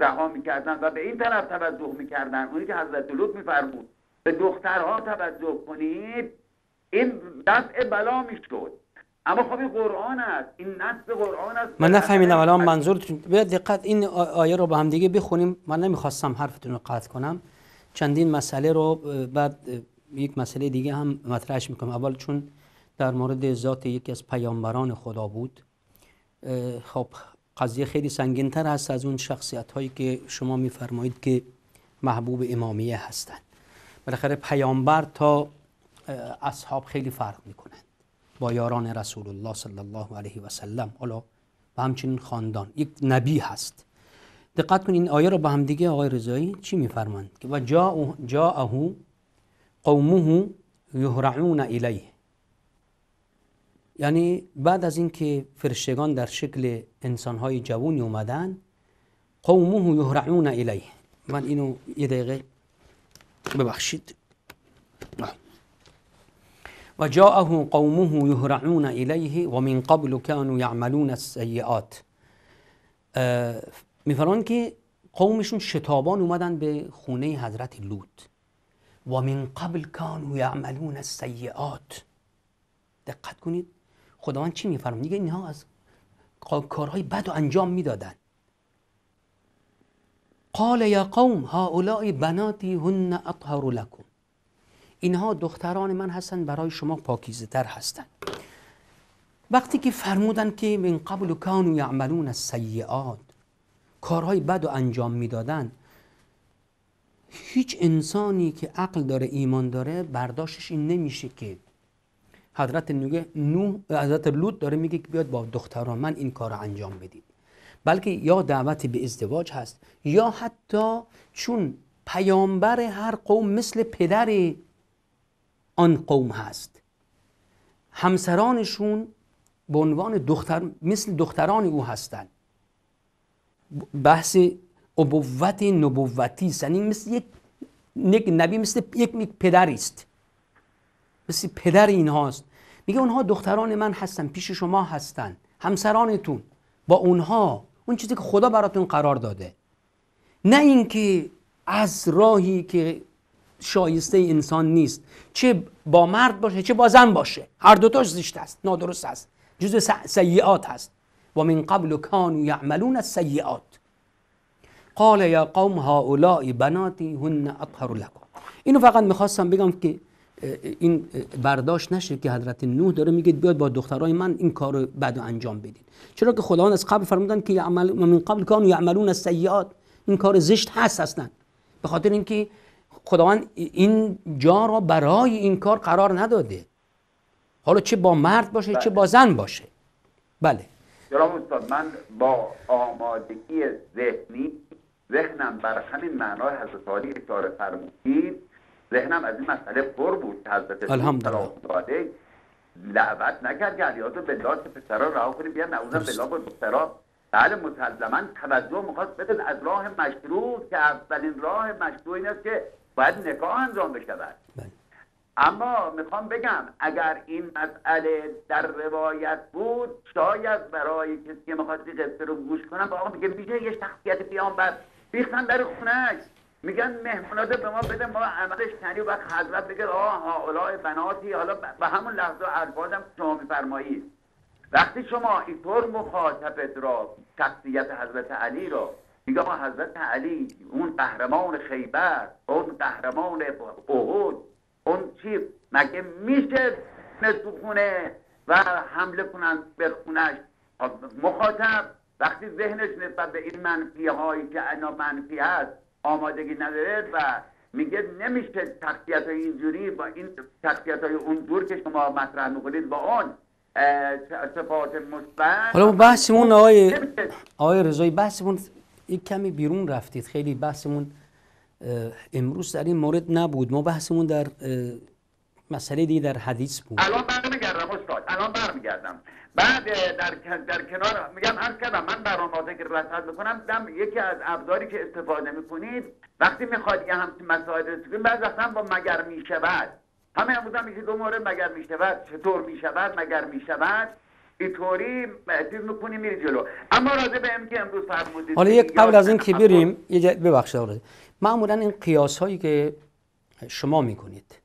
رها میکردن و به این طرف توجه میکردن اونی که حضرت لوط میفرمود به دخترها توجه کنید این دفع بلا میشد اما خب این قرآن است این نص قرآن است من نفهمیدم الان منظورتون دقت این آیه رو با هم دیگه بخونیم من نمیخواستم حرفتون رو قطع کنم چندین مسئله رو بعد یک مسئله دیگه هم مطرحش میکنم اول چون در مورد ذات یکی از پیامبران خدا بود خب قضیه خیلی سنگینتر هست از اون شخصیت هایی که شما میفرمایید که محبوب امامیه هستند بالاخره پیامبر تا اصحاب خیلی فرق میکنند با یاران رسول الله صلی الله علیه و سلم حالا و همچنین خاندان یک نبی هست دقت این آیه رو با هم دیگه آقای رضایی چی میفرمند که و جاءه جا قومه یهرعون الیه یعنی بعد از اینکه فرشتگان در شکل انسانهای جوونی اومدن قومه یهرعون الیه من اینو یه دقیقه ببخشید وجاءه قومه یهرعون الیه و قبل کانوا یعملون السیئات میفرمان که قومشون شتابان اومدن به خونه حضرت لوط و من قبل کانوا یعملون السیئات دقت کنید خداوند چی میفرمون دیگه اینها از کارهای بد و انجام میدادن قال یا قوم هؤلاء بناتی هن اطهر لكم اینها دختران من هستند برای شما پاکیزه تر هستند وقتی که فرمودن که من قبل کانو یعملون السیئات کارهای بد و انجام میدادن هیچ انسانی که عقل داره ایمان داره برداشتش این نمیشه که حضرت نوح نو، حضرت لوط داره میگه که بیاد با دختران من این کار رو انجام بدید بلکه یا دعوت به ازدواج هست یا حتی چون پیامبر هر قوم مثل پدری آن قوم هست همسرانشون به عنوان دختر مثل دختران او هستند بحث ابوت نبوتی یعنی مثل یک نبی مثل یک پدری است مثل پدر اینهاست میگه اونها دختران من هستن پیش شما هستن همسرانتون با اونها اون چیزی که خدا براتون قرار داده نه اینکه از راهی که شایسته انسان نیست چه با مرد باشه چه با زن باشه هر دوتاش زیشت است نادرست است جزء سیعات هست و من قبل کانو یعملون السیعات قال یا قوم هؤلاء بناتی هن اطهر لکم اینو فقط میخواستم بگم که این برداشت نشه که حضرت نوح داره میگه بیاد با دخترای من این کارو بعدو انجام بدید چرا که خداوند از قبل فرمودن که من قبل کانو یعملون السیئات این کار زشت هست هستند به خاطر اینکه خداوند این جا را برای این کار قرار نداده حالا چه با مرد باشه چه با بله. زن باشه بله جناب استاد من با آمادگی ذهنی ذهنم بر همین معنای حضرت عالی اشاره فرمودید ذهنم از این مسئله پر بود که حضرت الحمدلله دعوت نکرد یعنی که رو به لاش پسرا رها کنیم بیان نعوذ بالله با پسرا بله متلزما توجه میخواست بده از راه مشروع که اولین راه مشروع این است که باید نگاه انجام بشود بله. اما میخوام بگم اگر این مسئله در روایت بود شاید برای کسی که میخواد قصه رو گوش کنم با آقا میگه میشه یه شخصیت پیامبر بیختن در خونش میگن مهمونات به ما بده ما عملش کنی و بعد حضرت بگه آها اولای بناتی حالا به همون لحظه الفاظم شما میفرمایید وقتی شما اینطور مخاطبت را شخصیت حضرت علی را میگه آقا حضرت علی اون قهرمان خیبر اون قهرمان احد اون چی مگه میشه تو خونه و حمله کنن به خونش مخاطب وقتی ذهنش نسبت به این منفی هایی که انا منفی هست آمادگی نداره و میگه نمیشه تقصیت های اینجوری با این تقصیت های اونجور که شما مطرح میکنید با اون صفات مثبت حالا بحثمون آقای آقای رضایی بحثمون یک کمی بیرون رفتید خیلی بحثمون امروز در این مورد نبود ما بحثمون در مسئله دیگه در حدیث بود الان برمیگردم استاد الان برمیگردم بعد در, در کنار میگم هر کدا من برنامه که رسد میکنم دم یکی از ابزاری که استفاده میکنید وقتی میخواد یه همچین مسائل رو بعض با مگر میشود همه امروز هم دو مورد مگر میشود چطور میشود مگر میشود اینطوری چیز میکنی میری جلو اما راضی به که امروز فرمودید حالا یک قبل از این که بریم یه ببخشید معمولا این قیاس هایی که شما میکنید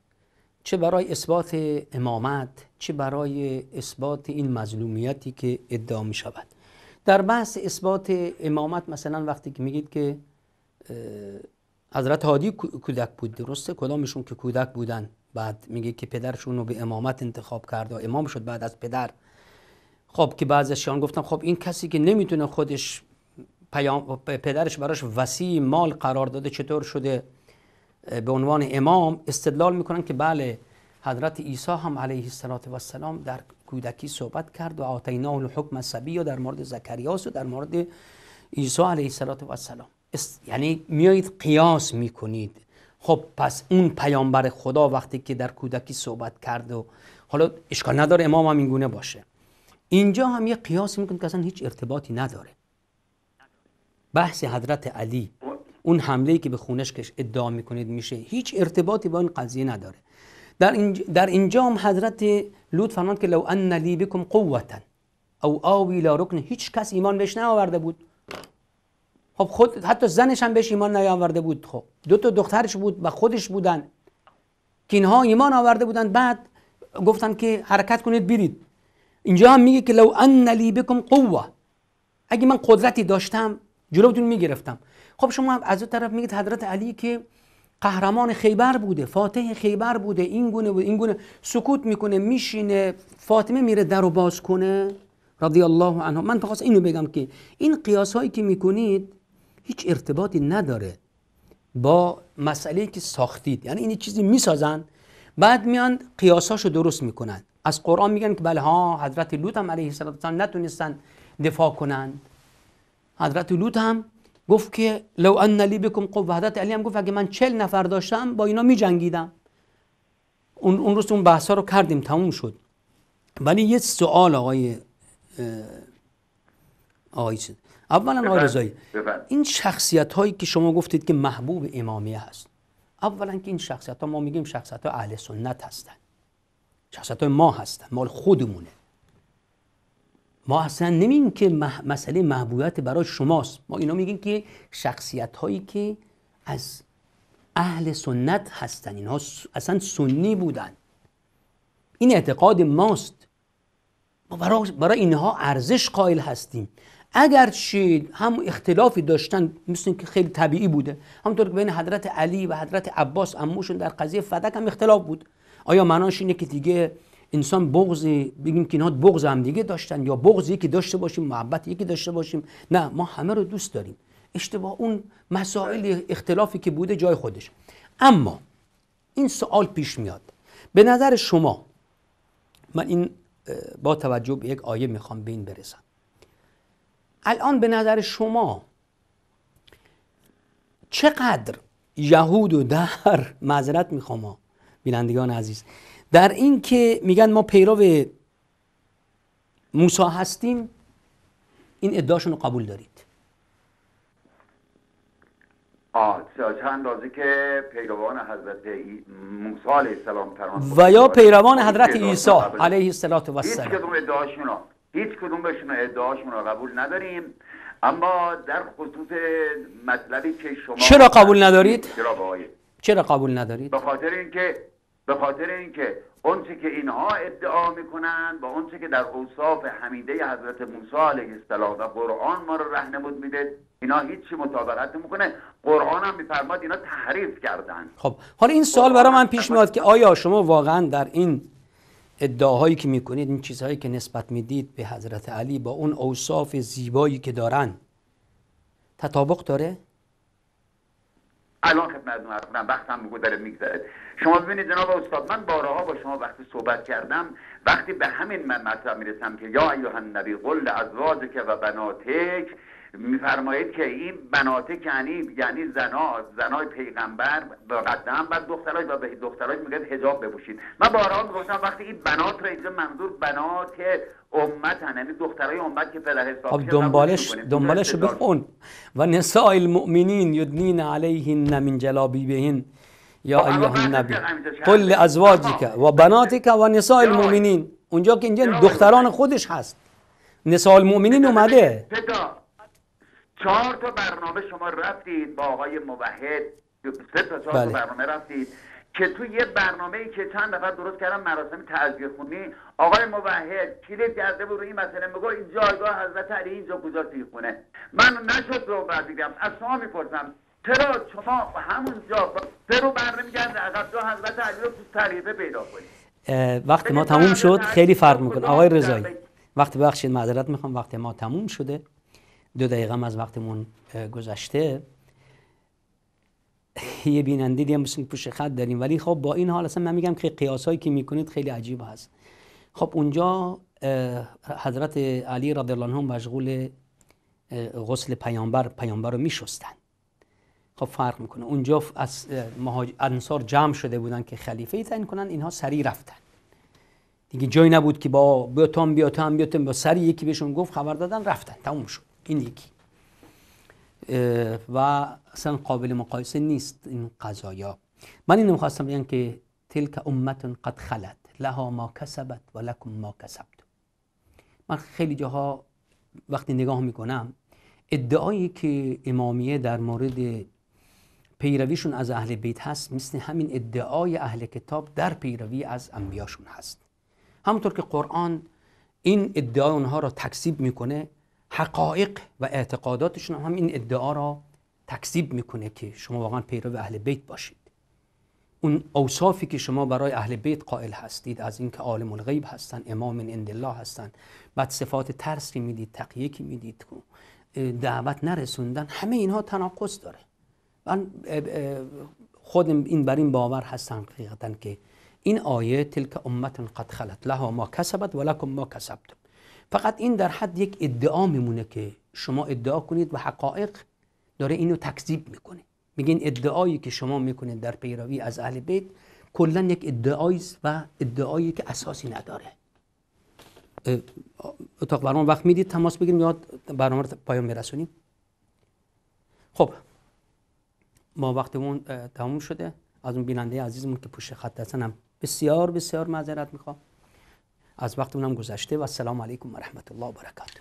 چه برای اثبات امامت چه برای اثبات این مظلومیتی که ادعا می شود در بحث اثبات امامت مثلا وقتی که میگید که حضرت هادی کودک بود درسته کدامشون که کودک بودن بعد میگه که پدرشون رو به امامت انتخاب کرد و امام شد بعد از پدر خب که شیان گفتم خب این کسی که نمیتونه خودش پیام پدرش براش وسیع مال قرار داده چطور شده به عنوان امام استدلال میکنن که بله حضرت عیسی هم علیه السلام در کودکی صحبت کرد و آتیناه الحکم سبی و در مورد زکریاس و در مورد عیسی علیه السلام یعنی میایید قیاس میکنید خب پس اون پیامبر خدا وقتی که در کودکی صحبت کرد و حالا اشکال نداره امام هم این باشه اینجا هم یه قیاس میکنید که اصلا هیچ ارتباطی نداره بحث حضرت علی اون حمله که به خونش کش ادعا میکنید میشه هیچ ارتباطی با این قضیه نداره در, در اینجا هم حضرت لوط فرماند که لو ان لی بکم قوتا او آوی لا رکن هیچ کس ایمان بهش نیاورده بود خب خود حتی زنش هم بهش ایمان نیاورده بود خب دو تا دخترش بود و خودش بودن که اینها ایمان آورده بودن بعد گفتن که حرکت کنید برید اینجا هم میگه که لو ان لی بکم قوه اگه من قدرتی داشتم جلوتون میگرفتم خب شما هم از اون طرف میگید حضرت علی که قهرمان خیبر بوده فاتح خیبر بوده این گونه بوده این گونه سکوت میکنه میشینه فاطمه میره در رو باز کنه رضی الله عنه من فقط اینو بگم که این قیاس هایی که میکنید هیچ ارتباطی نداره با مسئله که ساختید یعنی این چیزی میسازن بعد میان قیاساشو درست میکنن از قرآن میگن که بله ها حضرت لوط هم علیه السلام نتونستن دفاع کنند حضرت لوط هم گفت که لو ان لی بکم قوه حضرت علی هم گفت اگه من چل نفر داشتم با اینا میجنگیدم اون اون روز اون بحثا رو کردیم تموم شد ولی یه سوال آقای آقای اولا رضایی این شخصیت هایی که شما گفتید که محبوب امامیه هست اولا که این شخصیت ها ما میگیم شخصیت ها اهل سنت هستند شخصیت ما هستن مال خودمونه ما اصلا نمیگیم که مسئله محبوبیت برای شماست ما اینا میگیم که شخصیت هایی که از اهل سنت هستن اینها اصلا سنی بودن این اعتقاد ماست ما برای, اینها ارزش قائل هستیم اگرچه هم اختلافی داشتن مثل که خیلی طبیعی بوده همونطور که بین حضرت علی و حضرت عباس عموشون در قضیه فدک هم اختلاف بود آیا معناش اینه که دیگه انسان بغض بگیم که اینا بغض هم دیگه داشتن یا بغض یکی داشته باشیم محبت یکی داشته باشیم نه ما همه رو دوست داریم اشتباه اون مسائل اختلافی که بوده جای خودش اما این سوال پیش میاد به نظر شما من این با توجه به یک آیه میخوام به این برسم الان به نظر شما چقدر یهود و در معذرت میخوام بینندگان عزیز در این که میگن ما پیرو موسا هستیم این ادعاشون رو قبول دارید چه اندازه که پیروان حضرت موسی علیه السلام و یا پیروان حضرت عیسی علیه السلام و هیچ کدوم ادعاشون هیچ کدوم بهشون ادعاشون رو قبول نداریم اما در خصوص مطلبی که شما چرا قبول ندارید؟ چرا قبول ندارید؟ به خاطر اینکه به خاطر اینکه اونچه که اینها ادعا میکنن با اونچه که در اوصاف حمیده حضرت موسی علیه السلام و قرآن ما رو رهنمود میده اینا هیچی مطابقت نمیکنه قرآن هم میفرماد اینا تحریف کردن خب حالا این سوال برای من پیش میاد که آیا شما واقعا در این ادعاهایی که میکنید این چیزهایی که نسبت میدید به حضرت علی با اون اوصاف زیبایی که دارن تطابق داره الان شما عرض وقت هم شما ببینید جناب استاد من بارها با شما وقتی صحبت کردم وقتی به همین مطلب میرسم که یا ایها النبی قل ازواجک و بناتک میفرمایید که این بناتک یعنی یعنی زنا زنای پیغمبر با قدم بعد دخترای و به دخترای میگه حجاب بپوشید من بارها گفتم وقتی این بنات را اینجا منظور بنات هن یعنی دخترای امت که پدر حساب خب دنبالش دنبالش بخون و نساء المؤمنین یدنین علیهن من جلابیبهن یا خب، ایها النبی قل لازواجک و بناتک و نساء المؤمنین اونجا که اینجا دختران خودش هست نساء المؤمنین اومده چهار تا برنامه شما رفتید با آقای موحد سه تا چهار تا بله. برنامه رفتید که تو یه برنامه ای که چند نفر درست کردم مراسم تعزیه خونی آقای موحد کلید کرده بود مثلا این مسئله میگو این جایگاه حضرت علی اینجا کجا توی خونه من نشد رو بعد از شما میپرسم چرا شما همونجا سه رو بر از عقب جا حضرت علی رو تو طریقه پیدا کنید وقتی ما تموم شد خیلی فرق میکنه آقای رضایی وقت بخشید معذرت میخوام وقت ما تموم شده دو دقیقه هم از وقتمون گذشته یه بیننده دیم مثل پوش خط داریم ولی خب با این حال اصلا من میگم که قیاس هایی که میکنید خیلی عجیب هست خب اونجا حضرت علی رضی الله عنه مشغول غسل پیامبر پیامبر رو میشستند خب فرق میکنه اونجا از مهاج... انصار جمع شده بودن که خلیفه ای تعیین کنن اینها سری رفتن دیگه جایی نبود که با بیاتم بیاتم بیاتم با سری یکی بهشون گفت خبر دادن رفتن تموم شد این یکی و اصلا قابل مقایسه نیست این قضایا من اینو میخواستم بگم که تلک امت قد خلت لها ما کسبت و لکم ما کسبت من خیلی جاها وقتی نگاه میکنم ادعایی که امامیه در مورد پیرویشون از اهل بیت هست مثل همین ادعای اهل کتاب در پیروی از انبیاشون هست همونطور که قرآن این ادعای اونها را تکسیب میکنه حقایق و اعتقاداتشون هم این ادعا را تکسیب میکنه که شما واقعا پیرو اهل بیت باشید اون اوصافی که شما برای اهل بیت قائل هستید از اینکه عالم الغیب هستن امام عند الله هستن بعد صفات ترسی میدید تقیه که میدید دعوت نرسوندن همه اینها تناقض داره من خودم این بر این باور هستم حقیقتا که این آیه تلک امت قد خلت لها ما کسبت و لکم ما کسبتم فقط این در حد یک ادعا میمونه که شما ادعا کنید و حقایق داره اینو تکذیب میکنه میگین ادعایی که شما میکنید در پیروی از اهل بیت کلا یک ادعایی و ادعایی که اساسی نداره اتاق برنامه وقت میدید تماس بگیریم یاد برنامه پایان میرسونیم خب ما وقتمون تموم شده از اون بیننده عزیزمون که پشت خط هستن بسیار بسیار معذرت میخوام از وقت اونم گذشته و السلام علیکم و رحمت الله و برکاته